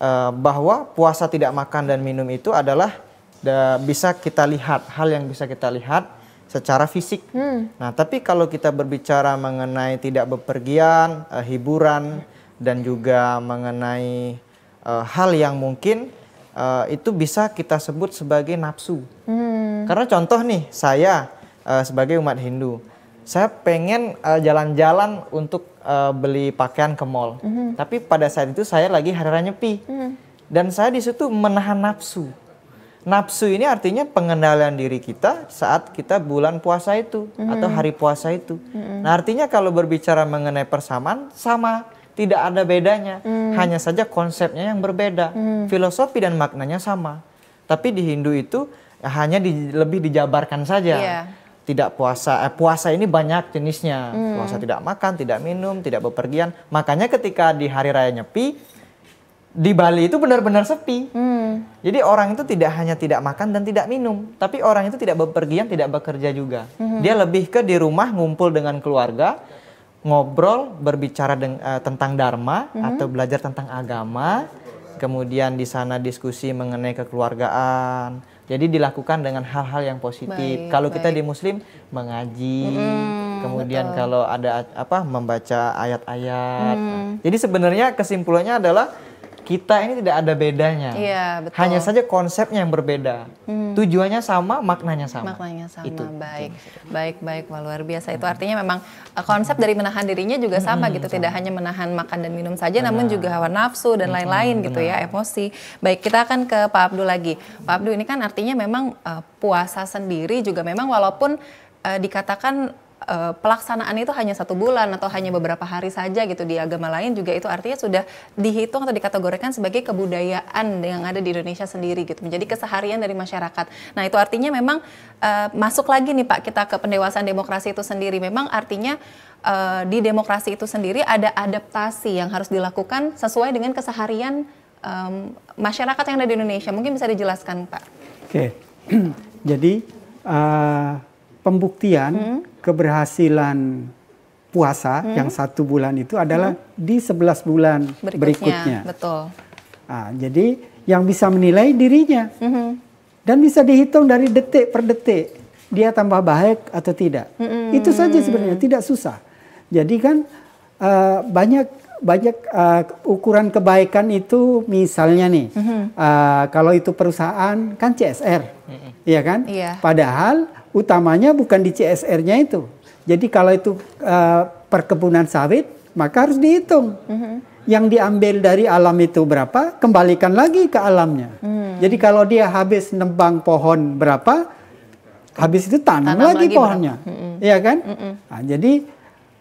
uh, bahwa puasa tidak makan dan minum itu adalah bisa kita lihat hal yang bisa kita lihat secara fisik. Hmm. Nah, tapi kalau kita berbicara mengenai tidak bepergian, uh, hiburan dan juga mengenai uh, hal yang mungkin uh, itu bisa kita sebut sebagai nafsu. Hmm. Karena contoh nih, saya uh, sebagai umat Hindu, saya pengen jalan-jalan uh, untuk uh, beli pakaian ke mall. Hmm. Tapi pada saat itu saya lagi hari raya nyepi. Hmm. Dan saya di situ menahan nafsu Nafsu ini artinya pengendalian diri kita saat kita bulan puasa itu mm atau hari puasa itu. Mm Nah, artinya kalau berbicara mengenai persamaan sama, tidak ada bedanya. Mm. Hanya saja konsepnya yang berbeda. Mm. Filosofi dan maknanya sama. Tapi di Hindu itu ya, hanya di, lebih dijabarkan saja. Yeah. Tidak puasa, eh, puasa ini banyak jenisnya. Mm. Puasa tidak makan, tidak minum, tidak bepergian. Makanya ketika di hari raya Nyepi di Bali itu benar-benar sepi. Hmm. Jadi orang itu tidak hanya tidak makan dan tidak minum, tapi orang itu tidak bepergian, tidak bekerja juga. Hmm. Dia lebih ke di rumah ngumpul dengan keluarga, ngobrol, berbicara deng, eh, tentang dharma hmm. atau belajar tentang agama. Kemudian di sana diskusi mengenai kekeluargaan. Jadi dilakukan dengan hal-hal yang positif. kalau kita di Muslim mengaji, hmm, kemudian kalau ada apa membaca ayat-ayat. Hmm. jadi sebenarnya kesimpulannya adalah kita ini tidak ada bedanya. Iya, betul. Hanya saja konsepnya yang berbeda. Hmm. Tujuannya sama, maknanya sama. Maknanya sama. Itu. Baik. Gitu. Baik, baik. Wah, luar biasa. Itu artinya memang eh, konsep dari menahan dirinya juga hmm, sama hmm, gitu. Sama. Tidak hanya menahan makan dan minum saja, Benar. namun juga hawa nafsu dan lain-lain gitu ya, emosi. Baik, kita akan ke Pak Abdul lagi. Pak Abdul ini kan artinya memang uh, puasa sendiri juga memang walaupun uh, dikatakan uh, eh, pelaksanaan itu hanya satu bulan atau hanya beberapa hari saja gitu di agama lain juga itu artinya sudah dihitung atau dikategorikan sebagai kebudayaan yang ada di Indonesia sendiri gitu menjadi keseharian dari masyarakat. Nah itu artinya memang uh, masuk lagi nih Pak kita ke pendewasaan demokrasi itu sendiri memang artinya uh, di demokrasi itu sendiri ada adaptasi yang harus dilakukan sesuai dengan keseharian um, masyarakat yang ada di Indonesia mungkin bisa dijelaskan Pak. Oke, okay. jadi uh, pembuktian hmm. keberhasilan puasa hmm. yang satu bulan itu adalah hmm. di sebelas bulan berikutnya. berikutnya. Betul. Nah, jadi yang bisa menilai dirinya hmm. dan bisa dihitung dari detik per detik dia tambah baik atau tidak. Hmm. Itu saja sebenarnya tidak susah. Jadi kan uh, banyak banyak uh, ukuran kebaikan itu misalnya nih hmm. uh, kalau itu perusahaan kan CSR, hmm. ya kan? Yeah. Padahal utamanya bukan di CSR-nya itu. Jadi kalau itu uh, perkebunan sawit, maka harus dihitung. Mm -hmm. Yang diambil dari alam itu berapa, kembalikan lagi ke alamnya. Mm. Jadi kalau dia habis nembang pohon berapa, habis itu tanam, tanam lagi, lagi pohonnya. Mm -hmm. Iya kan? Mm -hmm. nah, jadi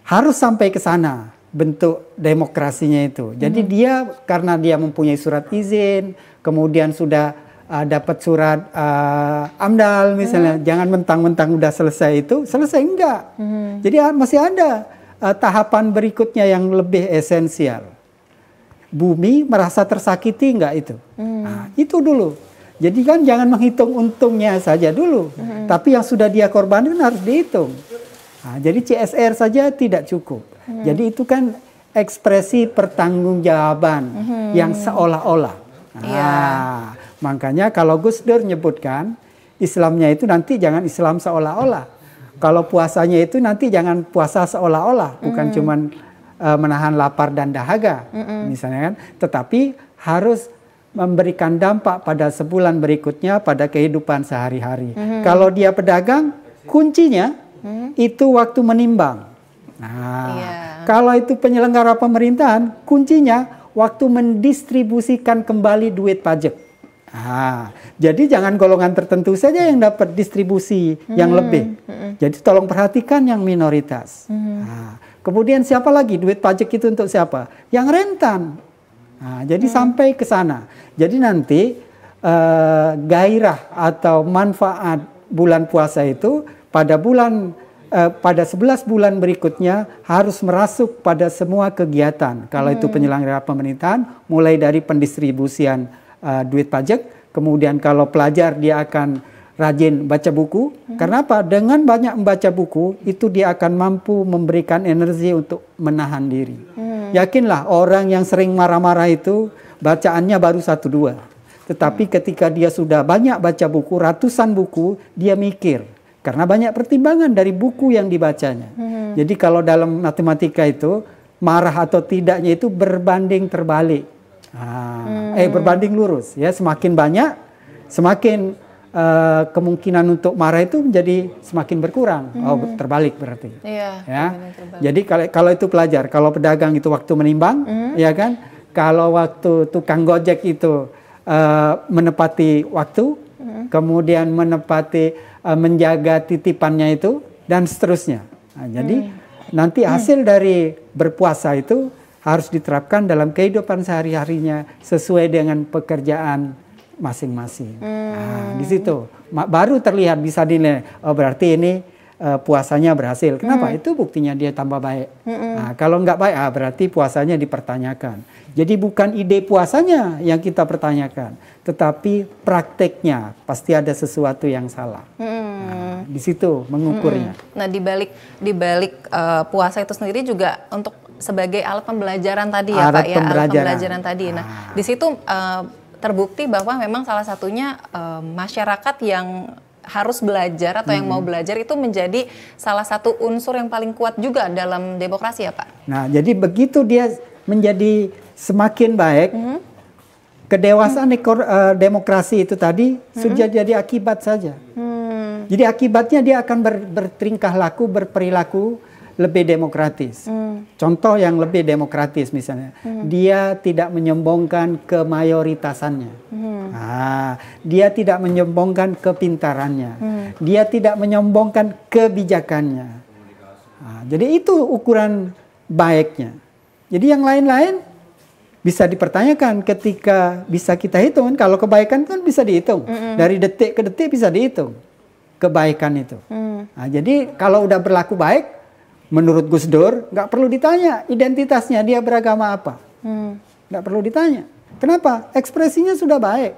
harus sampai ke sana bentuk demokrasinya itu. Jadi mm -hmm. dia karena dia mempunyai surat izin, kemudian sudah uh, dapat surat uh, amdal misalnya hmm. jangan mentang-mentang udah selesai itu selesai enggak hmm. jadi ah, masih ada uh, tahapan berikutnya yang lebih esensial bumi merasa tersakiti enggak itu hmm. nah, itu dulu jadi kan jangan menghitung untungnya saja dulu hmm. tapi yang sudah dia korbankan harus dihitung nah, jadi CSR saja tidak cukup hmm. jadi itu kan ekspresi pertanggungjawaban hmm. yang seolah-olah nah, iya. yeah. Makanya kalau Gus Dur nyebutkan Islamnya itu nanti jangan Islam seolah-olah. Kalau puasanya itu nanti jangan puasa seolah-olah, bukan mm. cuman uh, menahan lapar dan dahaga mm -mm. misalnya kan, tetapi harus memberikan dampak pada sebulan berikutnya pada kehidupan sehari-hari. Mm -hmm. Kalau dia pedagang, kuncinya mm -hmm. itu waktu menimbang. Nah, yeah. kalau itu penyelenggara pemerintahan, kuncinya waktu mendistribusikan kembali duit pajak. Ah, jadi jangan golongan tertentu saja yang dapat distribusi hmm. yang lebih. Hmm. Jadi tolong perhatikan yang minoritas. Hmm. Ah, kemudian siapa lagi duit pajak itu untuk siapa? Yang rentan. Nah, jadi hmm. sampai ke sana. Jadi nanti uh, gairah atau manfaat bulan puasa itu pada bulan uh, pada 11 bulan berikutnya harus merasuk pada semua kegiatan. Kalau hmm. itu penyelenggara pemerintahan mulai dari pendistribusian uh, duit pajak. Kemudian kalau pelajar dia akan rajin baca buku. Hmm. Karena apa? Dengan banyak membaca buku itu dia akan mampu memberikan energi untuk menahan diri. Hmm. Yakinlah orang yang sering marah-marah itu bacaannya baru satu dua. Tetapi hmm. ketika dia sudah banyak baca buku, ratusan buku, dia mikir karena banyak pertimbangan dari buku yang dibacanya. Hmm. Jadi kalau dalam matematika itu marah atau tidaknya itu berbanding terbalik. Ah, hmm. eh berbanding lurus ya semakin banyak semakin uh, kemungkinan untuk marah itu menjadi semakin berkurang. Hmm. Oh terbalik berarti. Iya. Ya. Jadi kalau kalau itu pelajar, kalau pedagang itu waktu menimbang, hmm. ya kan? Kalau waktu tukang gojek itu uh, menepati waktu, hmm. kemudian menepati uh, menjaga titipannya itu dan seterusnya. Nah, jadi hmm. nanti hmm. hasil hmm. dari berpuasa itu harus diterapkan dalam kehidupan sehari-harinya sesuai dengan pekerjaan masing-masing. Hmm. Nah, di situ baru terlihat bisa dinilai oh, berarti ini uh, puasanya berhasil. Kenapa? Hmm. Itu buktinya dia tambah baik. Hmm. Nah, kalau nggak baik, ah, berarti puasanya dipertanyakan. Jadi bukan ide puasanya yang kita pertanyakan, tetapi prakteknya pasti ada sesuatu yang salah. Hmm. Nah, di situ mengukurnya. Hmm. Nah, di balik di balik uh, puasa itu sendiri juga untuk sebagai alat pembelajaran tadi ya alat Pak ya, pembelajaran. alat pembelajaran tadi. Nah, ah. di situ uh, terbukti bahwa memang salah satunya uh, masyarakat yang harus belajar atau hmm. yang mau hmm. belajar itu menjadi salah satu unsur yang paling kuat juga dalam demokrasi ya Pak. Nah, jadi begitu dia menjadi semakin baik hmm. kedewasaan hmm. Ekor, uh, demokrasi itu tadi hmm. sudah jadi akibat saja. Hmm. Jadi akibatnya dia akan ber, bertingkah laku, berperilaku lebih demokratis. Hmm. Contoh yang lebih demokratis misalnya, hmm. dia tidak menyombongkan kemayoritasannya. Hmm. Nah, dia tidak menyombongkan kepintarannya. Hmm. Dia tidak menyombongkan kebijakannya. Nah, jadi itu ukuran baiknya. Jadi yang lain-lain bisa dipertanyakan ketika bisa kita hitung. Kalau kebaikan kan bisa dihitung. -hmm. Dari detik ke detik bisa dihitung kebaikan itu. Mm. Nah, jadi kalau udah berlaku baik, menurut Gus Dur nggak perlu ditanya identitasnya dia beragama apa hmm. nggak hmm. perlu ditanya kenapa ekspresinya sudah baik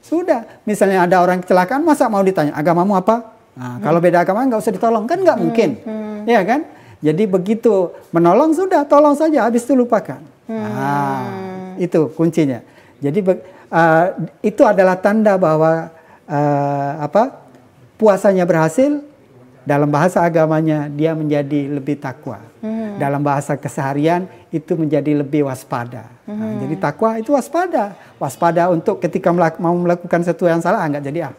sudah misalnya ada orang kecelakaan masa mau ditanya agamamu apa nah, hmm. kalau beda agama nggak usah ditolong kan nggak hmm, mungkin hmm. ya kan jadi begitu menolong sudah tolong saja habis itu lupakan hmm. nah, itu kuncinya jadi uh, itu adalah tanda bahwa uh, apa puasanya berhasil dalam bahasa agamanya dia menjadi lebih takwa. Hmm. Dalam bahasa keseharian itu menjadi lebih waspada. Nah, hmm. Nah, jadi takwa itu waspada, waspada untuk ketika melak mau melakukan sesuatu yang salah ah, nggak jadi ah.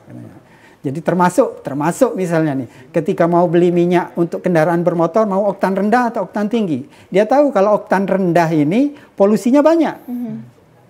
Jadi termasuk termasuk misalnya nih, ketika mau beli minyak untuk kendaraan bermotor mau oktan rendah atau oktan tinggi, dia tahu kalau oktan rendah ini polusinya banyak. Hmm.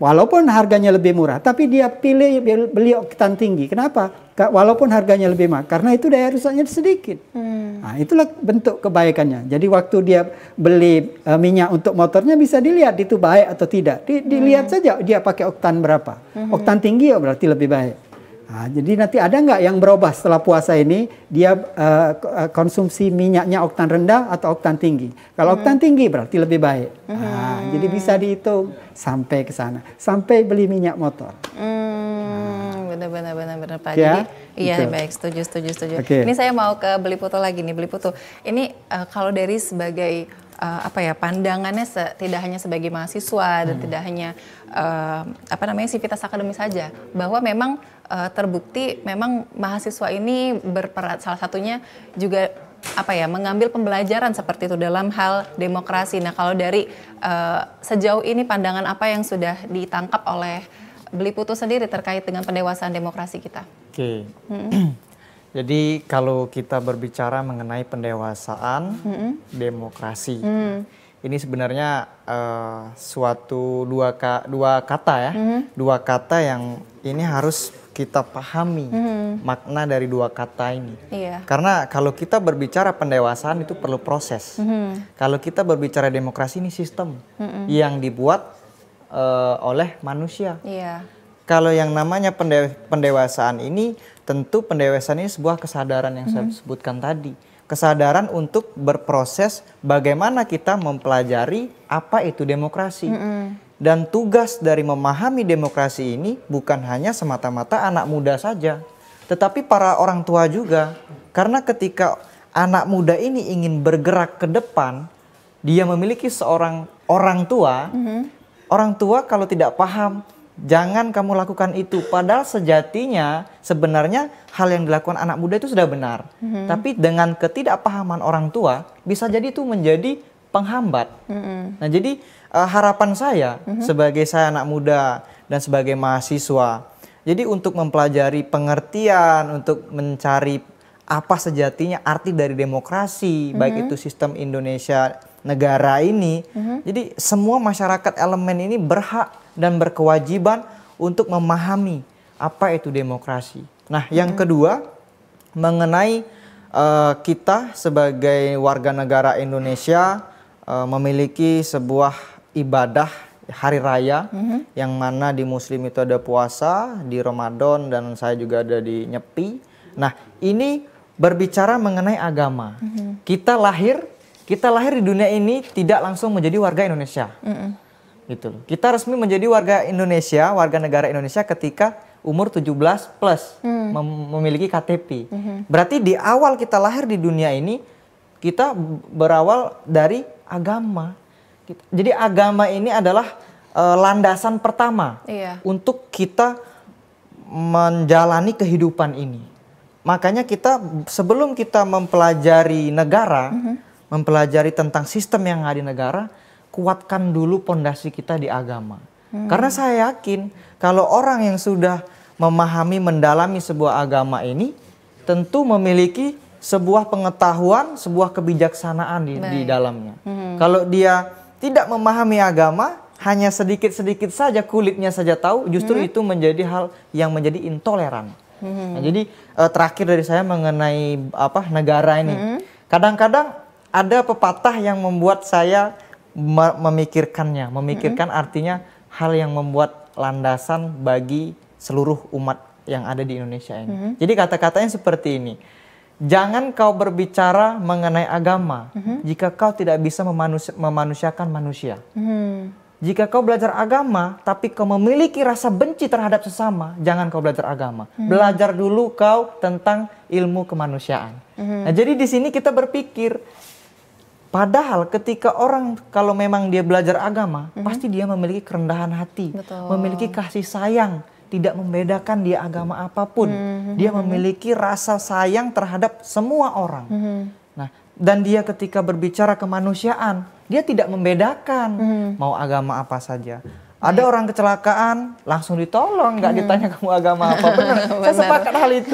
Walaupun harganya lebih murah, tapi dia pilih beli oktan tinggi. Kenapa? Walaupun harganya lebih mahal, karena itu daya rusaknya sedikit. Hmm. Nah, itulah bentuk kebaikannya. Jadi waktu dia beli uh, minyak untuk motornya bisa dilihat itu baik atau tidak. Di, dilihat hmm. saja dia pakai oktan berapa. Hmm. Oktan tinggi ya berarti lebih baik Nah, jadi nanti ada nggak yang berubah setelah puasa ini dia uh, konsumsi minyaknya oktan rendah atau oktan tinggi? Kalau hmm. oktan mm-hmm. tinggi berarti lebih baik. Hmm. Nah, jadi bisa dihitung sampai ke sana, sampai beli minyak motor. Hmm, nah. benar benar benar Pak. Ya, jadi iya gitu. baik setuju setuju setuju. Okay. Ini saya mau ke beli foto lagi nih beli foto. Ini uh, kalau dari sebagai uh, apa ya pandangannya se tidak hanya sebagai mahasiswa dan hmm. tidak hanya uh, apa namanya sivitas akademis saja bahwa memang uh, terbukti memang mahasiswa ini berperan salah satunya juga apa ya mengambil pembelajaran seperti itu dalam hal demokrasi. Nah kalau dari uh, sejauh ini pandangan apa yang sudah ditangkap oleh Beli Putu sendiri terkait dengan pendewasaan demokrasi kita? Oke. Okay. Hmm. Jadi kalau kita berbicara mengenai pendewasaan hmm. demokrasi, hmm. ini sebenarnya uh, suatu dua ka, dua kata ya, hmm. dua kata yang ini harus kita pahami hmm. makna dari dua kata ini. Iya. Karena kalau kita berbicara pendewasaan itu perlu proses. Hmm. Kalau kita berbicara demokrasi ini sistem hmm. yang dibuat uh, oleh manusia. Iya. Kalau yang namanya pende- pendewasaan ini tentu pendewasaan ini sebuah kesadaran yang hmm. saya mhm. sebutkan tadi. Kesadaran untuk berproses bagaimana kita mempelajari apa itu demokrasi. Mm dan tugas dari memahami demokrasi ini bukan hanya semata-mata anak muda saja, tetapi para orang tua juga. Karena ketika anak muda ini ingin bergerak ke depan, dia memiliki seorang orang tua. Mm -hmm. Orang tua kalau tidak paham, jangan kamu lakukan itu. Padahal sejatinya sebenarnya hal yang dilakukan anak muda itu sudah benar. Mm -hmm. Tapi dengan ketidakpahaman orang tua, bisa jadi itu menjadi penghambat. Mm-hmm. Nah, jadi uh, harapan saya mm-hmm. sebagai saya anak muda dan sebagai mahasiswa, jadi untuk mempelajari pengertian, untuk mencari apa sejatinya arti dari demokrasi, mm-hmm. baik itu sistem Indonesia negara ini. Mm-hmm. Jadi semua masyarakat elemen ini berhak dan berkewajiban untuk memahami apa itu demokrasi. Nah, yang mm-hmm. kedua mengenai uh, kita sebagai warga negara Indonesia uh, memiliki sebuah ibadah hari raya mm -hmm. yang mana di muslim itu ada puasa, di Ramadan dan saya juga ada di Nyepi. Nah, ini berbicara mengenai agama. Mm -hmm. Kita lahir, kita lahir di dunia ini tidak langsung menjadi warga Indonesia. Mm -hmm. Gitu loh. Kita resmi menjadi warga Indonesia, warga negara Indonesia ketika umur 17 plus mm. mem memiliki KTP. Mm -hmm. Berarti di awal kita lahir di dunia ini kita berawal dari agama. Gitu. Jadi agama ini adalah uh, landasan pertama iya. untuk kita menjalani kehidupan ini. Makanya kita sebelum kita mempelajari negara, mm -hmm. mempelajari tentang sistem yang ada di negara, kuatkan dulu pondasi kita di agama. Mm. Karena saya yakin kalau orang yang sudah memahami mendalami sebuah agama ini tentu memiliki sebuah pengetahuan, sebuah kebijaksanaan di, di dalamnya. Hmm. Kalau dia tidak memahami agama, hanya sedikit-sedikit saja kulitnya saja tahu, justru hmm. itu menjadi hal yang menjadi intoleran. Hmm. Nah, jadi uh, terakhir dari saya mengenai apa negara ini. kadang hmm. Kadang-kadang ada pepatah yang membuat saya memikirkannya, memikirkan hmm. artinya hal yang membuat landasan bagi seluruh umat yang ada di Indonesia ini. Hmm. Jadi kata-katanya seperti ini Jangan kau berbicara mengenai agama mm-hmm. jika kau tidak bisa memanusi memanusiakan manusia. Mm-hmm. Jika kau belajar agama tapi kau memiliki rasa benci terhadap sesama, jangan kau belajar agama. Mm-hmm. Belajar dulu kau tentang ilmu kemanusiaan. Mm-hmm. Nah, jadi di sini kita berpikir Padahal ketika orang kalau memang dia belajar agama, mm-hmm. pasti dia memiliki kerendahan hati, Betul. memiliki kasih sayang tidak membedakan dia agama apapun. Mm-hmm. Dia memiliki rasa sayang terhadap semua orang. Mm-hmm. Nah, dan dia ketika berbicara kemanusiaan, dia tidak membedakan mm-hmm. mau agama apa saja. Ada orang kecelakaan langsung ditolong, nggak hmm. ditanya kamu agama apa. Benar, saya sepakat hal itu.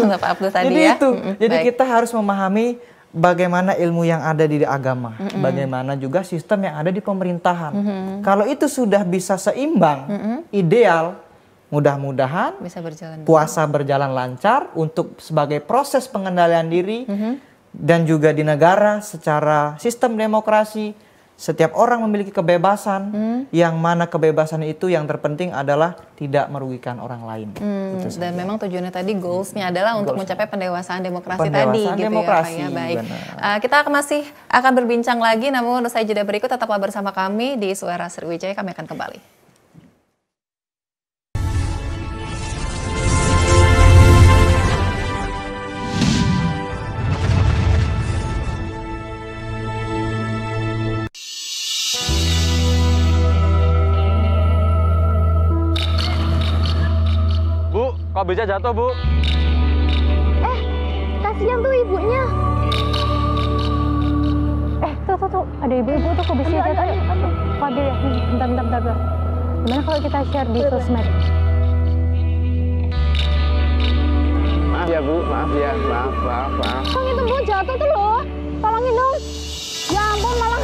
Jadi ya. itu, mm-hmm. jadi baik. kita harus memahami bagaimana ilmu yang ada di agama, hmm. bagaimana juga sistem yang ada di pemerintahan. Hmm. Kalau itu sudah bisa seimbang, hmm. ideal, Mudah-mudahan bisa berjalan puasa berjalan lancar untuk sebagai proses pengendalian diri mm -hmm. dan juga di negara secara sistem demokrasi setiap orang memiliki kebebasan mm. yang mana kebebasan itu yang terpenting adalah tidak merugikan orang lain. Mm. Gitu dan memang tujuannya tadi goalsnya adalah untuk goals. mencapai pendewasaan demokrasi pendewasaan tadi demokrasi, gitu ya, ya. Baik. Uh, kita akan masih akan berbincang lagi namun usai jeda berikut tetaplah bersama kami di Suara Sriwijaya kami akan kembali. Kok bisa jatuh, Bu? Eh, kasihan tuh ibunya. Eh, tuh, tuh, tuh. Ada ibu-ibu tuh kok bisa jatuh. Ayo, ayo. Kok ya? Bentar, bentar, bentar, bentar. Gimana kalau kita share di sosmed? Maaf ya, Bu. Maaf ya. Maaf, maaf, maaf. Kok itu, Bu, jatuh tuh loh. Tolongin dong. Ya ampun, malah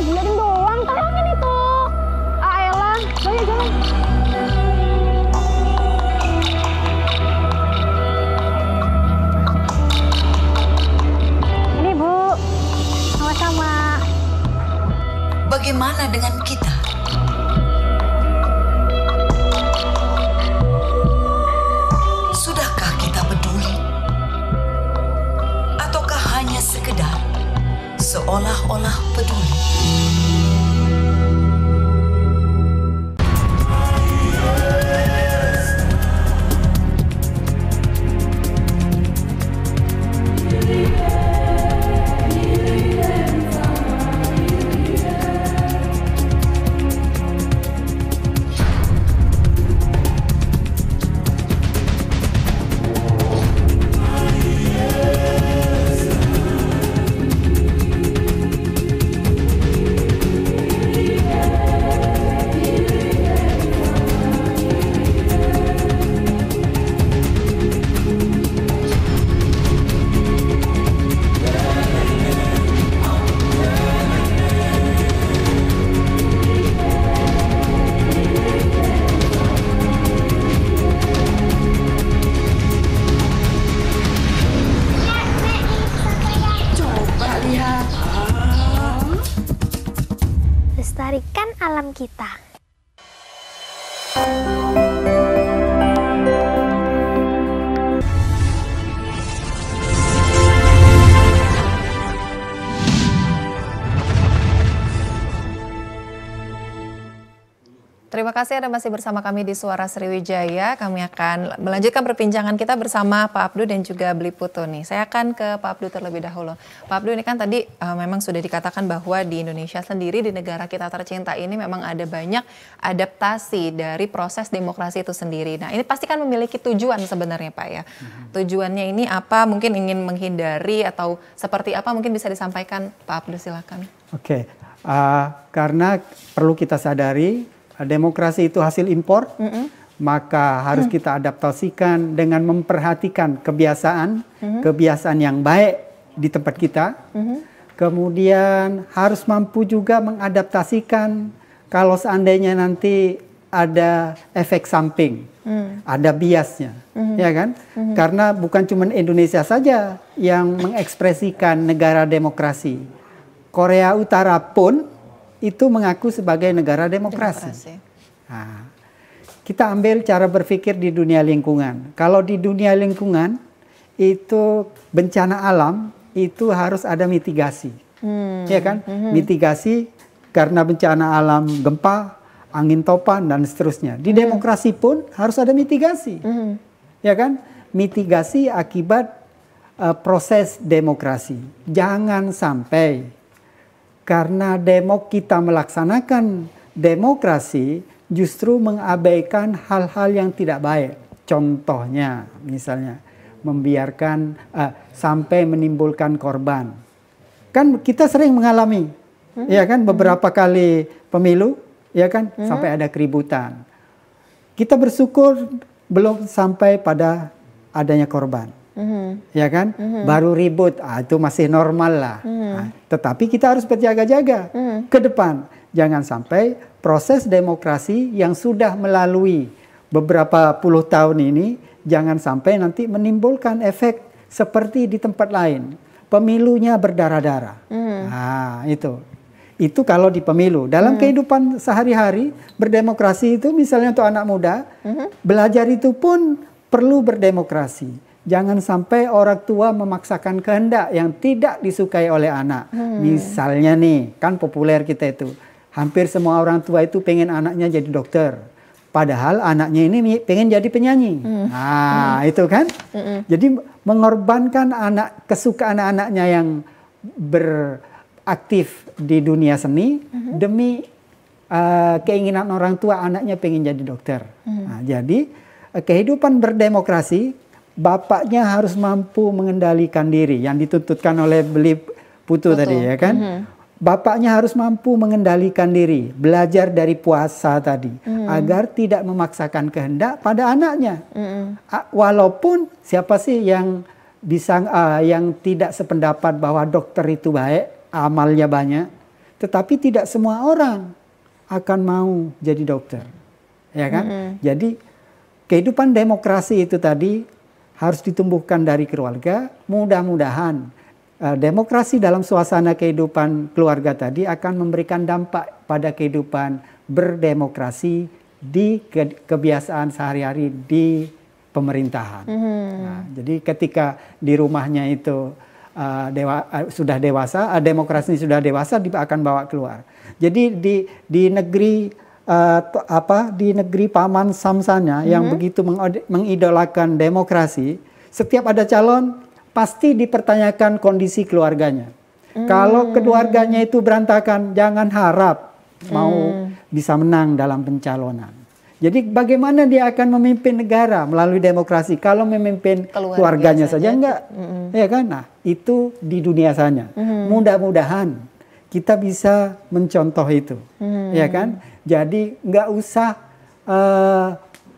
dengan kasih Anda masih bersama kami di Suara Sriwijaya. Kami akan melanjutkan perbincangan kita bersama Pak Abdul dan juga Beli Putu nih. Saya akan ke Pak Abdul terlebih dahulu. Pak Abdul ini kan tadi uh, memang sudah dikatakan bahwa di Indonesia sendiri, di negara kita tercinta ini memang ada banyak adaptasi dari proses demokrasi itu sendiri. Nah ini pasti kan memiliki tujuan sebenarnya Pak ya. Mhm. Tujuannya ini apa? Mungkin ingin menghindari atau seperti apa mungkin bisa disampaikan Pak Abdul, silakan. Oke, okay. uh, eh, karena perlu kita sadari demokrasi itu hasil impor, mm -hmm. maka harus mm. kita adaptasikan dengan memperhatikan kebiasaan, mm -hmm. kebiasaan yang baik di tempat kita. Mm -hmm. Kemudian harus mampu juga mengadaptasikan kalau seandainya nanti ada efek samping, hmm. ada biasnya, hmm. ya kan? Hmm. Karena bukan cuma Indonesia saja yang mengekspresikan negara demokrasi. Korea Utara pun itu mengaku sebagai negara demokrasi. demokrasi. Nah, kita ambil cara berpikir di dunia lingkungan. Kalau di dunia lingkungan itu bencana alam itu harus ada mitigasi, hmm. ya kan? Hmm. Mitigasi karena bencana alam gempa, angin topan dan seterusnya. Di hmm. demokrasi pun harus ada mitigasi, hmm. ya kan? Mitigasi akibat uh, proses demokrasi. Jangan sampai karena demo kita melaksanakan demokrasi justru mengabaikan hal-hal yang tidak baik. Contohnya misalnya membiarkan uh, sampai menimbulkan korban. Kan kita sering mengalami, hmm. ya kan beberapa hmm. kali pemilu, ya kan hmm. sampai ada keributan. Kita bersyukur belum sampai pada adanya korban hmm ya kan? Mm-hmm. Baru ribut, ah, itu masih normal lah. Mm-hmm. Nah, tetapi kita harus berjaga-jaga mm-hmm. ke depan, jangan sampai proses demokrasi yang sudah melalui beberapa puluh tahun ini jangan sampai nanti menimbulkan efek seperti di tempat lain, pemilunya berdarah-darah. Mm-hmm. Nah, itu. Itu kalau di pemilu. Dalam hmm kehidupan sehari-hari berdemokrasi itu misalnya untuk anak muda, hmm belajar itu pun perlu berdemokrasi Jangan sampai orang tua memaksakan kehendak yang tidak disukai oleh anak. Hmm. Misalnya nih, kan populer kita itu. Hampir semua orang tua itu pengen anaknya jadi dokter. Padahal anaknya ini pengen jadi penyanyi. Hmm. Nah, hmm. itu kan. Hmm. Jadi mengorbankan anak kesukaan anak-anaknya yang beraktif di dunia seni hmm. demi uh, keinginan orang tua anaknya pengen jadi dokter. Hmm. Nah, jadi eh, kehidupan berdemokrasi bapaknya harus mampu mengendalikan diri yang dituntutkan oleh beli putu putu. tadi ya kan. Mm -hmm. Bapaknya harus mampu mengendalikan diri, belajar dari puasa tadi mm. agar tidak memaksakan kehendak pada anaknya. Mm -hmm. Walaupun siapa sih yang bisa uh, yang tidak sependapat bahwa dokter itu baik, amalnya banyak, tetapi tidak semua orang akan mau jadi dokter. Ya kan? Mm -hmm. Jadi kehidupan demokrasi itu tadi harus ditumbuhkan dari keluarga. Mudah-mudahan uh, demokrasi dalam suasana kehidupan keluarga tadi akan memberikan dampak pada kehidupan berdemokrasi di ke kebiasaan sehari-hari di pemerintahan. Mm -hmm. nah, jadi ketika di rumahnya itu uh, dewa, uh, sudah dewasa, uh, demokrasi sudah dewasa, dia akan bawa keluar. Jadi di di negeri uh, apa di negeri paman Samsanya -hmm. yang mhm. begitu mengidolakan demokrasi, setiap ada calon pasti dipertanyakan kondisi keluarganya. Mm. Kalau keluarganya itu berantakan, jangan harap mau mm. bisa menang dalam pencalonan. Jadi bagaimana dia akan memimpin negara melalui demokrasi kalau memimpin Keluarga keluarganya saja, enggak? Mm. Ya kan? Nah, itu di dunia sana. Mm. Mudah-mudahan kita bisa mencontoh itu. hmm. Ya kan? Jadi nggak usah uh,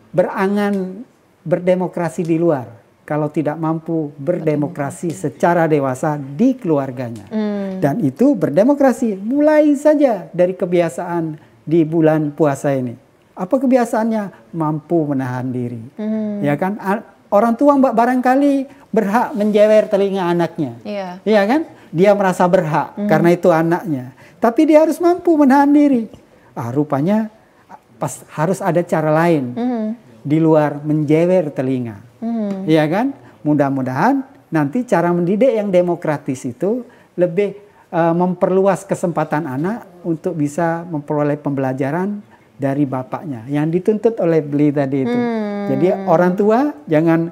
berangan berdemokrasi di luar kalau tidak mampu berdemokrasi secara dewasa di keluarganya. Hmm. Dan itu berdemokrasi mulai saja dari kebiasaan di bulan puasa ini. Apa kebiasaannya? Mampu menahan diri. Hmm. Ya kan? Orang tua mbak barangkali berhak menjewer telinga anaknya. Iya. Yeah. kan? Dia merasa berhak hmm. karena itu anaknya. Tapi dia harus mampu menahan diri ah, rupanya pas harus ada cara lain mm -hmm. di luar menjewer telinga, mm -hmm. ya kan? Mudah-mudahan nanti cara mendidik yang demokratis itu lebih uh, memperluas kesempatan anak untuk bisa memperoleh pembelajaran dari bapaknya yang dituntut oleh beli tadi itu. Mm -hmm. Jadi orang tua jangan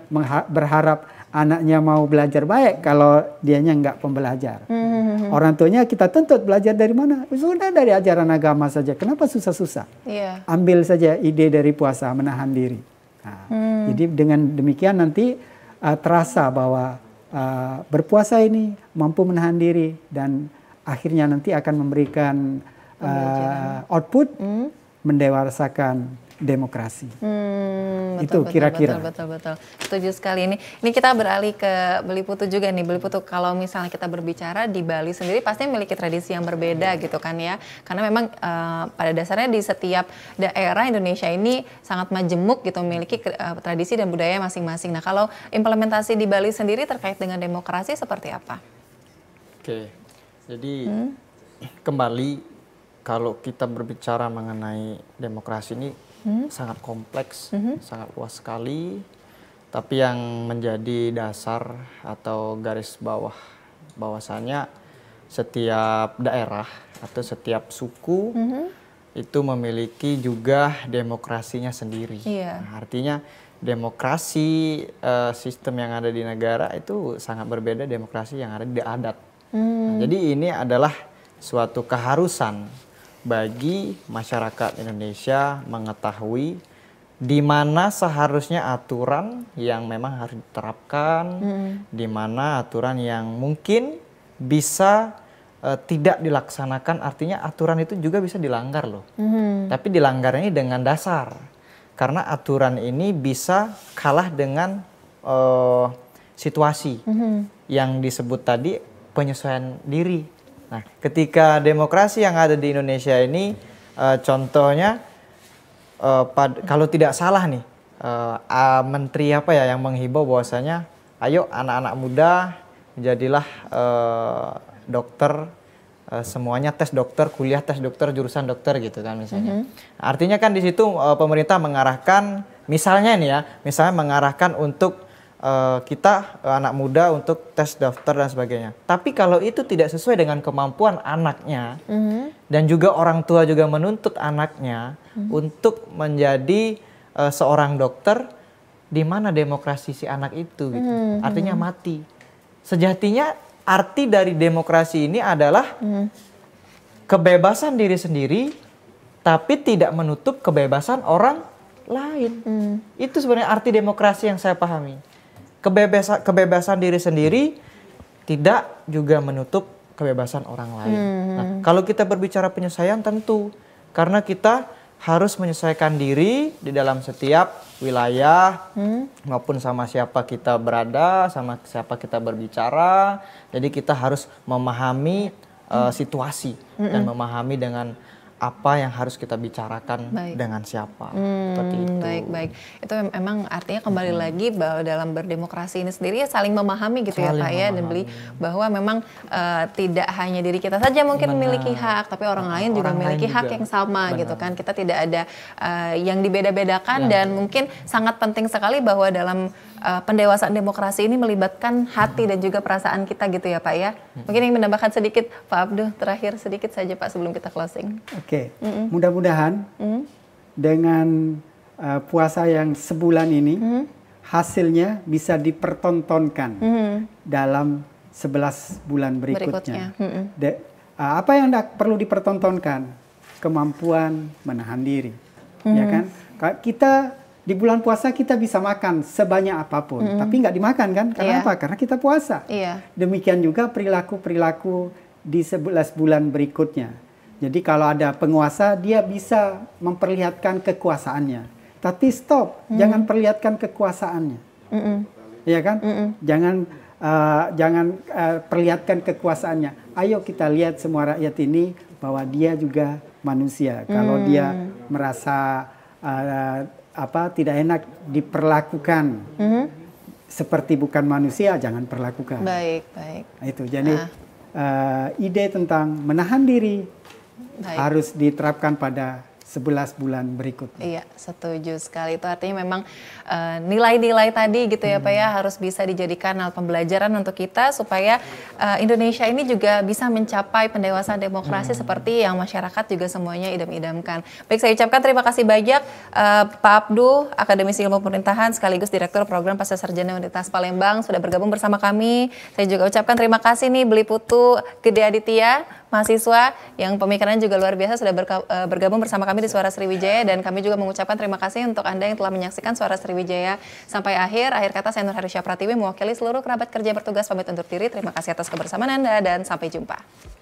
berharap anaknya mau belajar baik kalau dianya nggak pembelajar. Mm-hmm. Orang tuanya kita tuntut belajar dari mana? Sudah dari ajaran agama saja. Kenapa susah-susah? Yeah. Ambil saja ide dari puasa menahan diri. Nah, mm. Jadi dengan demikian nanti uh, terasa bahwa uh, berpuasa ini mampu menahan diri dan akhirnya nanti akan memberikan uh, output mm. mendewasakan demokrasi. Hmm, betul, itu kira-kira. Betul, betul, betul, betul. Setuju sekali ini. Ini kita beralih ke Beli Putu juga nih. Beli Putu kalau misalnya kita berbicara di Bali sendiri pasti memiliki tradisi yang berbeda iya. gitu kan ya. Karena memang uh, pada dasarnya di setiap daerah Indonesia ini sangat majemuk gitu memiliki uh, tradisi dan budaya masing-masing. Nah, kalau implementasi di Bali sendiri terkait dengan demokrasi seperti apa? Oke. Jadi hmm? kembali kalau kita berbicara mengenai demokrasi ini hmm. sangat kompleks, hmm. sangat luas sekali. Tapi yang menjadi dasar atau garis bawah bahwasanya setiap daerah atau setiap suku hmm. itu memiliki juga demokrasinya sendiri. Yeah. Nah, artinya demokrasi uh, sistem yang ada di negara itu sangat berbeda demokrasi yang ada di adat. Hmm. Nah, jadi ini adalah suatu keharusan bagi masyarakat Indonesia mengetahui di mana seharusnya aturan yang memang harus diterapkan, hmm. di mana aturan yang mungkin bisa uh, tidak dilaksanakan, artinya aturan itu juga bisa dilanggar loh. Hmm. Tapi ini dengan dasar, karena aturan ini bisa kalah dengan uh, situasi hmm. yang disebut tadi penyesuaian diri Nah, ketika demokrasi yang ada di Indonesia ini, uh, contohnya, uh, pad, kalau tidak salah nih, uh, uh, menteri apa ya yang menghimbau bahwasanya, ayo anak-anak muda jadilah uh, dokter, uh, semuanya tes dokter, kuliah tes dokter, jurusan dokter gitu kan misalnya. Mm -hmm. Artinya kan di situ uh, pemerintah mengarahkan, misalnya ini ya, misalnya mengarahkan untuk uh, kita eh, anak muda untuk tes daftar dan sebagainya. Tapi kalau itu tidak sesuai dengan kemampuan anaknya mm -hmm. dan juga orang tua juga menuntut anaknya mm -hmm. untuk menjadi uh, seorang dokter, di mana demokrasi si anak itu gitu. Mm -hmm. Artinya mati. Sejatinya arti dari demokrasi ini adalah mm -hmm. kebebasan diri sendiri tapi tidak menutup kebebasan orang lain. hmm. Itu sebenarnya arti demokrasi yang saya pahami kebebasan kebebasan diri sendiri tidak juga menutup kebebasan orang lain. Hmm. Nah, kalau kita berbicara penyelesaian tentu karena kita harus menyesuaikan diri di dalam setiap wilayah hmm. maupun sama siapa kita berada, sama siapa kita berbicara. Jadi kita harus memahami eh, hmm. uh, situasi hmm. dan memahami dengan apa yang harus kita bicarakan baik. dengan siapa. Hmm, seperti itu. Baik, baik. Itu memang artinya kembali hmm. lagi bahwa dalam berdemokrasi ini sendiri ya saling memahami gitu ya, saling ya Pak ya dan beli bahwa memang uh, tidak hanya diri kita saja mungkin Benar. memiliki hak, tapi orang lain orang juga memiliki hak yang sama Benar. gitu kan. Kita tidak ada uh, yang dibeda-bedakan dan mungkin sangat penting sekali bahwa dalam uh, pendewasaan demokrasi ini melibatkan hati dan juga perasaan kita gitu ya Pak ya. Mungkin yang menambahkan sedikit Pak Abdul terakhir sedikit saja Pak sebelum kita closing. Oke, okay. mm -mm. mudah-mudahan mm. dengan uh, puasa yang sebulan ini mm. hasilnya bisa dipertontonkan mm. dalam sebelas bulan berikutnya. berikutnya. Mm -hmm. De, uh, apa yang perlu dipertontonkan? Kemampuan menahan diri, mm. ya kan? Kita di bulan puasa kita bisa makan sebanyak apapun, mm -hmm. tapi nggak dimakan kan? Karena yeah. apa? Karena kita puasa. Yeah. Demikian juga perilaku-perilaku di sebelas bulan berikutnya. Jadi kalau ada penguasa, dia bisa memperlihatkan kekuasaannya. Tapi stop, mm -hmm. jangan perlihatkan kekuasaannya. Mm -hmm. Iya kan? Mm -hmm. Jangan uh, jangan uh, perlihatkan kekuasaannya. Ayo kita lihat semua rakyat ini bahwa dia juga manusia. Kalau mm. dia merasa uh, apa tidak enak diperlakukan mm -hmm. seperti bukan manusia jangan perlakukan baik baik nah, itu jadi ah. uh, ide tentang menahan diri baik. harus diterapkan pada 11 bulan berikutnya. Iya, setuju sekali. Itu artinya memang eh, nilai-nilai uh, tadi gitu ya Pak ya hmm. harus bisa dijadikan hal pembelajaran untuk kita supaya uh, Indonesia ini juga bisa mencapai pendewasaan demokrasi hmm. seperti yang masyarakat juga semuanya idam-idamkan. Baik, saya ucapkan terima kasih banyak uh, Pak Abdu, Akademisi Ilmu Pemerintahan sekaligus Direktur Program Pasca Sarjana Universitas Palembang sudah bergabung bersama kami. Saya juga ucapkan terima kasih nih Beli Putu Gede Aditya mahasiswa yang pemikirannya juga luar biasa sudah e, bergabung bersama kami di Suara Sriwijaya dan kami juga mengucapkan terima kasih untuk Anda yang telah menyaksikan Suara Sriwijaya sampai akhir. Akhir kata saya Nur Harisya Pratiwi mewakili seluruh kerabat kerja bertugas pamit undur diri. Terima kasih atas kebersamaan Anda dan sampai jumpa.